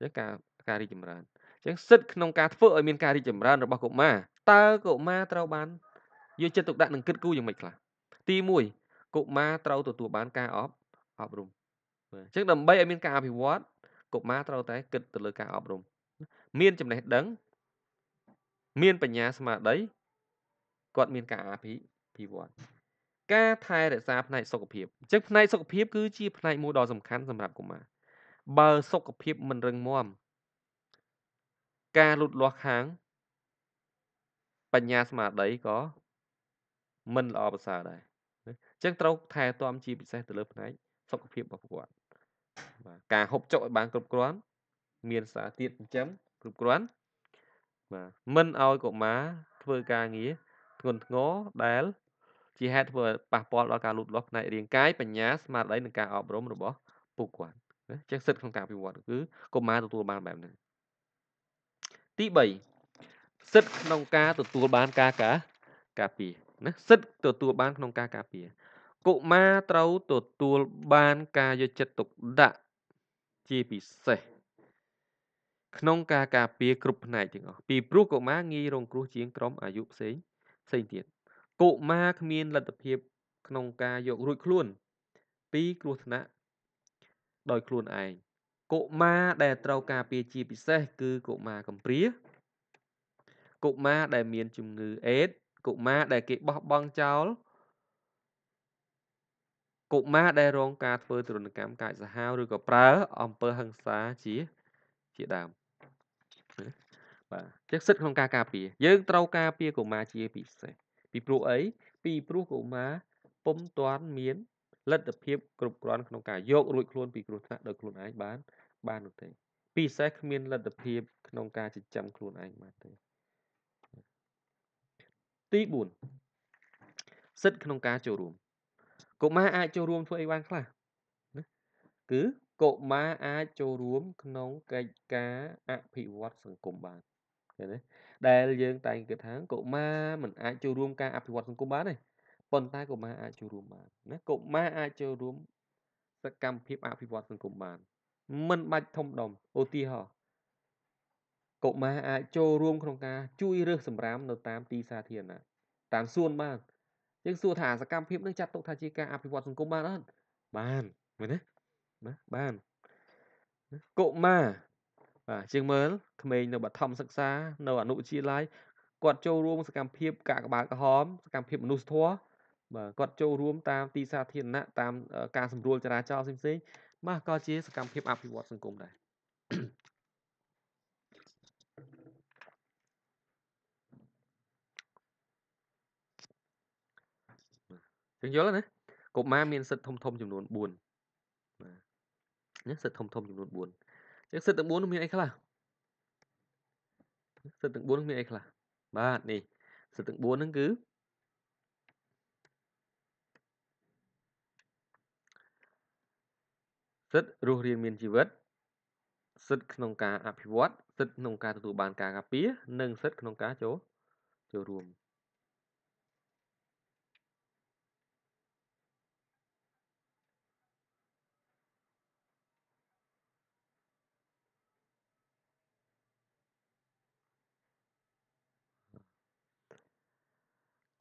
Speaker 1: អញ្ចឹងការការរីកចម្រើនអញ្ចឹងសិទ្ធក្នុងការធ្វើឲ្យមានការរីកចម្រើនរបស់កុមារតើកុមារត្រូវបានយកចិត្តទុកដាក់និងគិតគូរយ៉ាងម៉េចខ្លះទី1កុមារត្រូវទទួលបានការអប់អប់រំអញ្ចឹងដើម្បីឲ្យមានការអភិវឌ្ឍកុមារត្រូវតែគិតទៅលើការអប់រំមានចំណេះដឹងមានបញ្ញាស្មារតីគាត់មានការអភិភិវឌ្ឍការថែរក្សាផ្នែកសុខភាពអញ្ចឹងផ្នែកសុខភាព គឺជាផ្នែកមួយដ៏សំខាន់សម្រាប់កុមារបើសុខភាព មិនរឹងមាំការលូតលាស់ខាងបញ្ញាស្មារតីក៏មិនល្អប្រសើរដែរអញ្ចឹងត្រូវថែទាំជា ពិសេសទៅលើ ផ្នែកសុខភាពរបស់គាត់បាទការហូបចុកឲ្យបានគ្រប់គ្រាន់ មានសារធាតុចិញ្ចឹមគ្រប់គ្រាន់បាទមិនឲ្យកុមារធ្វើការងារធ្ងន់ធ្ងរដែល ជាហេតុធ្វើប៉ះពាល់ដល់ការលូតលាស់ផ្នែករាងកាយបញ្ញាស្មារតីនិងការអប់រំរបស់ពួកគាត់ចឹងសិទ្ធិក្នុងការអភិវឌ្ឍគឺកុមារទទួលបានបែបហ្នឹងទី3សិទ្ធក្នុងការ ទទួលបាន ការការការពារណាសិទ្ធទទួលបានក្នុងការការពារកុមារត្រូវទទួលបានការយកចិត្តទុកដាក់ជាពិសេសក្នុងការការពារគ្រប់ផ្នែកទាំងអស់ពីព្រោះកុមារងាយរងគ្រោះជាងក្រុមអាយុផ្សេងផ្សេងទៀតកុមារគ្មានលទ្ធភាព ក្នុងការយករួចខ្លួន ពីគ្រោះថ្នាក់ដោយខ្លួនឯងកុមារដែលត្រូវការពារជាពិសេសគឺកុមារកំព្រាកុមារដែលមាន ជំងឺអេដកុមារដែលគេបោះបង់ចោលកុមារដែលរងការធ្វើទរណកម្មកាចសាហាវឬក៏ប្រើអំពើហិង្សាជាជាដើមបាទចឹងសិទ្ធក្នុងការការពារយើងត្រូវការពារកុមារជាពិសេស ពីព្រោះអីពីព្រោះកុមារពុំទាន់មានលទ្ធភាពគ្រប់គ្រាន់ក្នុងការយករួចខ្លួនពីគ្រោះថ្នាក់ដោយខ្លួនឯងបានបាននោះទេពិសេសគ្មានលទ្ធភាពក្នុងការចិញ្ចឹមខ្លួនឯងបានទេទី4សិទ្ធក្នុងការចូលរួមកុមារអាចចូលរួម ធ្វើអីបានខ្លះណាគឺកុមារអាចចូលរួម ក្នុងកិច្ចការអភិវឌ្ឍសង្គមបានឃើញទេដែលយើងតែងគិតថាកុមារមិន អាចចូលរួមការអភិវឌ្ឍសង្គមបានទេប៉ុន្តែកុមារអាចចូលរួមបានណាកុមារអាចចូលរួម សកម្មភាពអភិវឌ្ឍសង្គមបានមិនបាច់ធំដុំឧទាហរណ៍កុមារអាចចូលរួម ក្នុងការជួយ រើសសម្រាមនៅតាម ទីសាធារណៈតាមសួនបានយើងសួរថាសកម្មភាពនឹងចាត់ទុកថាជាការអភិវឌ្ឍសង្គមបានអត់បានមែនទេណាបានកុមារបាទជាងមើលក្មេងនៅបឋមសិក្សានៅ អនុវិទ្យាល័យគាត់ចូលរួម សកម្មភាពកាកបាទក្រហមសកម្មភាពមនុស្សធម៌បាទគាត់ចូលរួមតាម ទីសាធារណៈតាម ការសម្រួលចរាចរណ៍ផ្សេងៗបាទក៏ជាសកម្មភាពអភិវឌ្ឍសង្គមដែរចឹងយល់ណាកុមារមាន សិទ្ធិធំធំចំនួន4បាទសិទ្ធិធំ ធំចំនួន4ចឹងសិទ្ធិទាំង4នោះមានអីខ្លះសិទ្ធិទាំង4នោះមានអីខ្លះបាទនេះសិទ្ធិទាំង4ហ្នឹងគឺសិទ្ធិរស់រានមានជីវិត សិទ្ធិក្នុងការអភិវឌ្ឍសិទ្ធិក្នុងការទទួលបានការការពារនិងសិទ្ធិក្នុងការចូលចូលរួម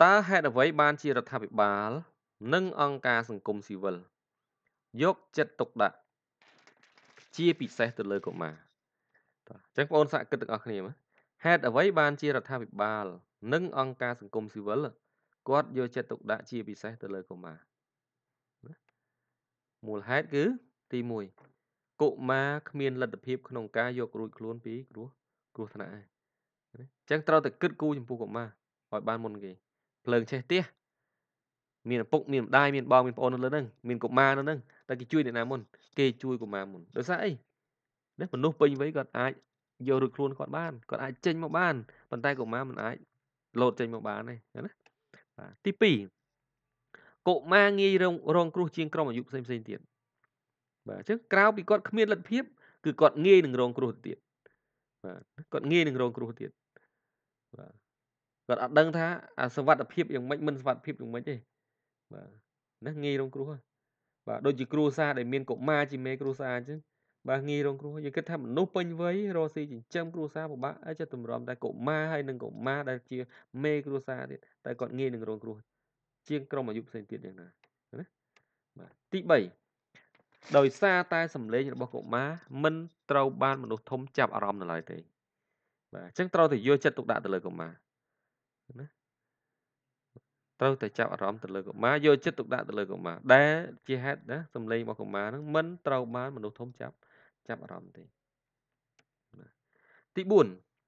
Speaker 1: តើហេតុអ្វីបានជារដ្ឋាភិបាលនិងអង្គការសង្គមស៊ីវិលយកចិត្តទុកដាក់ជាពិសេសទៅលើកុមារអញ្ចឹងបងប្អូនសាកគិតទាំងអស់គ្នាមើលហេតុអ្វីបានជារដ្ឋាភិបាល និងអង្គការសង្គមស៊ីវិលគាត់យកចិត្តទុកដាក់ជាពិសេសទៅលើកុមារមូលហេតុគឺទី1កុមារគ្មានលទ្ធភាពក្នុងការយករួចខ្លួនពីគ្រោះគ្រោះថ្នាក់ឯងអញ្ចឹងត្រូវតែគិតគូរចំពោះកុមារឲ្យបានមុនគេភ្លើងឆេះទៀះមានឪពុកមានម្ដាយមានបងមានប្អូននៅលើហ្នឹងមានកុមារនៅហ្នឹងតែគេជួយអ្នកណាមុនគេជួយកុមារមុនដោយសារអីណាមនុស្សពេញវ័យគាត់អាចយករួចខ្លួនគាត់បានគាត់អាចចេញមកបានប៉ុន្តែកុមារមិនអាចលោតចេញមកបានទេណាបាទទី2កុមារងាយរងរងគ្រោះជាងក្រុមអាយុផ្សេងផ្សេងទៀតបាទអញ្ចឹងក្រៅពីគាត់គ្មានលទ្ធភាព គឺគាត់ងាយនឹងរងគ្រោះទៀតបាទគាត់ងាយនឹងរងគ្រោះទៀតបាទគាត់អត់ដឹងថាអាសវត្ថភាពយ៉ាងម៉េចមិនសវត្ថភាពយ៉ាងម៉េចទេបាទណាងាយរងគ្រោះបាទដូចជាគ្រួសារដែលមានកុមារជាមេគ្រួសារអញ្ចឹងបាទងាយរងគ្រោះយើងគិតថាមនុស្សពេញវ័យរស់ស៊ីចិញ្ចឹមគ្រួសារពិបាកអាចទម្រាំតែកុមារហើយនិងកុមារដែល ជាមេគ្រួសារទៀតតែគាត់ងាយនឹងរងគ្រោះជាង ក្រុមអាយុផ្សេងទៀតយ៉ាងណាណាបាទទី3ដោយសារតែ សម្លេងរបស់កុមារមិនត្រូវបានមនុស្សធំចាប់អារម្មណ៍នៅឡើយទេ បាទអញ្ចឹងត្រូវតែយកចិត្តទុកដាក់ទៅលើកុមារណាត្រូវតែចាប់អារម្មណ៍ទៅលើកុមារយកចិត្តទុកដាក់ទៅលើកុមារដែលជាហេតុណាសំឡេងរបស់កុមារហ្នឹងមិនត្រូវបានមនុស្សធំចាប់ចាប់អារម្មណ៍ទេទី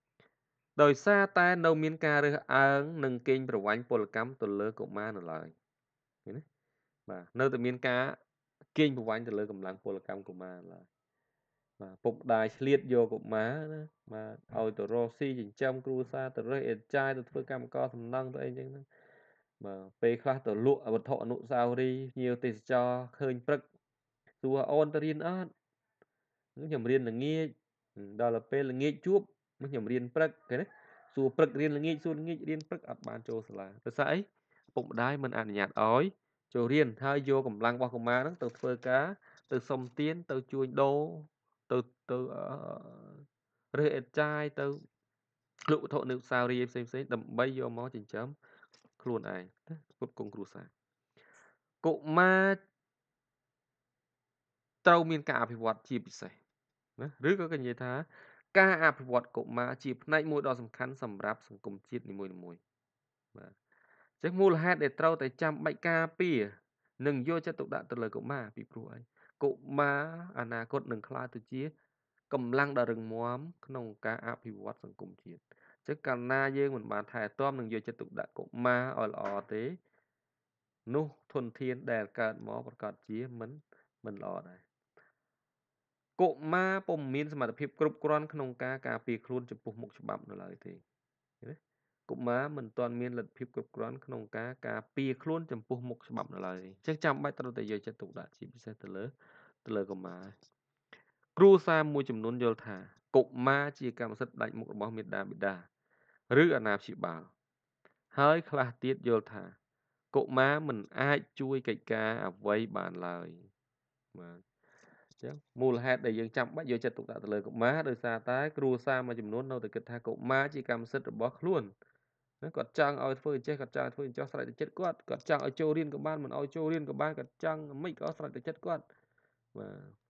Speaker 1: 4ដោយសារតែនៅមានការរើសអើងនិងកេងប្រវ័ញ្ចពលកម្មទៅលើកុមារនៅឡើយឃើញទេបាទនៅតែមានការកេងប្រវ័ញ្ចទៅលើកម្លាំងពលកម្មកុមារឡើយបាទពុកម្ដាយឆ្លៀតយកកុមារណាបាទឲ្យទៅរស់ស៊ីចិញ្ចឹមគ្រួសារទៅរើសអេតចាយទៅធ្វើកម្មករសំណង់ទៅអីចឹងហ្នឹងបាទពេលខ្លះទៅលក់វត្ថុអនុស្សាវរីយ៍ញៀវទេសចរឃើញព្រឹកសួរអូនទៅរៀនអត់ខ្ញុំរៀនល្ងាចដល់ទៅពេលល្ងាចជួបខ្ញុំរៀនព្រឹកគេណាសួរព្រឹករៀនល្ងាចសួរល្ងាចរៀនព្រឹកអត់បានចូលសាលាព្រោះស្អីពុកម្ដាយមិនអនុញ្ញាតឲ្យចូលរៀនហើយយកកម្លាំងរបស់កុមារហ្នឹងទៅធ្វើការទៅសុំទាន ទៅជួញដូរទៅទៅរើសអេតចាយទៅលក់វត្ថុនៅផ្សាររីផ្សេងផ្សេងដើម្បីយកមកចិញ្ចឹមខ្លួនឯងណាគ្រប់គងគ្រួសារកុមារត្រូវមាន ការអភិវឌ្ឍជាពិសេសណាឬក៏គេនិយាយថា ការអភិវឌ្ឍកុមារជាផ្នែកមួយដ៏សំខាន់សម្រាប់សង្គមជាតិនីមួយៗបាទចេះមូលហេតុដែលត្រូវតែចាំបាច់ការពារ និងយកចិត្តទុកដាក់ទៅលើកុមារពីព្រោះអីកុមារអនាគតនឹងក្លាយទៅជាកម្លាំងដ៏រឹងមាំក្នុងការអភិវឌ្ឍសង្គមជាតិចឹងកាលណាយើងមិនបានថែទាំនិងយកចិត្តទុកដាក់កុមារឲ្យល្អទេនោះធនធានដែលកើតមកប្រកាសជាមិនមិនល្អដែរកុមារពុំមានសមត្ថភាពគ្រប់គ្រាន់ក្នុងការការពារខ្លួនចំពោះមុខច្បាប់នៅឡើយទេកុមារមិនទាន់មានលទ្ធភាពគ្រប់គ្រាន់ក្នុងការការពារខ្លួនចំពោះ មុខច្បាប់នៅឡើយទេចឹងចាំបាច់ត្រូវតែយកចិត្តទុកដាក់ជាពិសេសទៅលើទៅលើកុមារគ្រូសាមួយចំនួនយល់ថាកុមារជាកម្មសិទ្ធិផ្ដាច់មុខរបស់មេដាបិតាឬអាណាព្យាបាលហើយខ្លះទៀតយល់ថាកុមារមិនអាចជួយកិច្ចការអ្វីបានឡើយបាទចឹងមូលហេតុដែលយើងចាំបាច់យកចិត្តទុកដាក់ទៅលើកុមារដោយសារតែគ្រួសារមួយចំនួននៅតែគិតថាកុមារជាកម្មសិទ្ធិរបស់ខ្លួនគាត់ចង់ឲ្យធ្វើអញ្ចេះគាត់ចង់ធ្វើអញ្ចោះស្រេចតែចិត្តគាត់គាត់ចង់ឲ្យចូលរៀនក៏បានមិនឲ្យចូលរៀនក៏បានគាត់ចង់មិនក៏ស្រេចតែចិត្តគាត់បាទ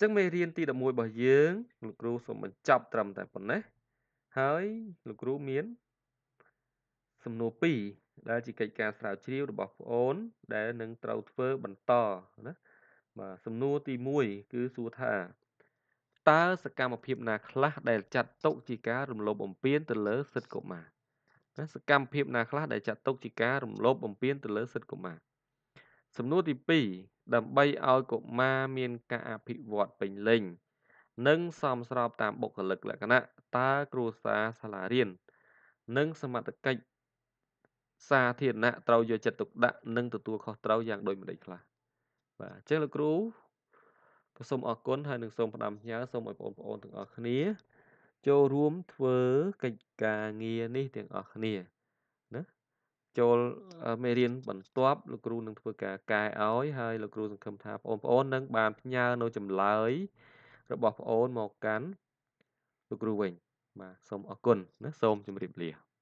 Speaker 1: អញ្ចឹងមេរៀនទី11របស់យើងលោកគ្រូសូមបញ្ចប់ត្រឹមតែប៉ុណ្ណេះហើយ លោកគ្រូមានសំណួរ2ដែលជាកិច្ចការស្រាវជ្រាវរបស់បងប្អូន ដែលនឹងត្រូវធ្វើបន្តណាបាទសំណួរទី1គឺសួរថាតើសកម្មភាពណាខ្លះ ដែលចាត់ទុកជាការរំលោភបំពានទៅលើ សិទ្ធិកុមារណាសកម្មភាពណាខ្លះដែលចាត់ទុកជាការរំលោភបំពានទៅលើសិទ្ធិកុមារសំណួរទី2ដើម្បីឲ្យកុមារមានការអភិវឌ្ឍពេញលេញនិង សមស្របតាមបុគ្គលិកលក្ខណៈតើគ្រួសារសាលារៀននិងសមត្ថកិច្ចសាធារណៈត្រូវយកចិត្តទុកដាក់និងទទួលខុសត្រូវយ៉ាងដូចម្តេចខ្លះបាទអញ្ចឹងលោកគ្រូក៏សូមអរគុណហើយនឹងសូមផ្ដាំផ្ញើសូមឲ្យបងប្អូនទាំងអស់គ្នា ចូលរួមធ្វើកិច្ចការងារនេះទាំងអស់គ្នាចូលមេរៀនបន្ទាប់លោកគ្រូនឹងធ្វើការកែឲ្យហើយលោកគ្រូសង្ឃឹមថាបងប្អូននឹងបានផ្ញើនៅចម្លើយរបស់បងប្អូនមកកាន់លោកគ្រូវិញ បាទសូមអរគុណណាសូមជម្រាបលា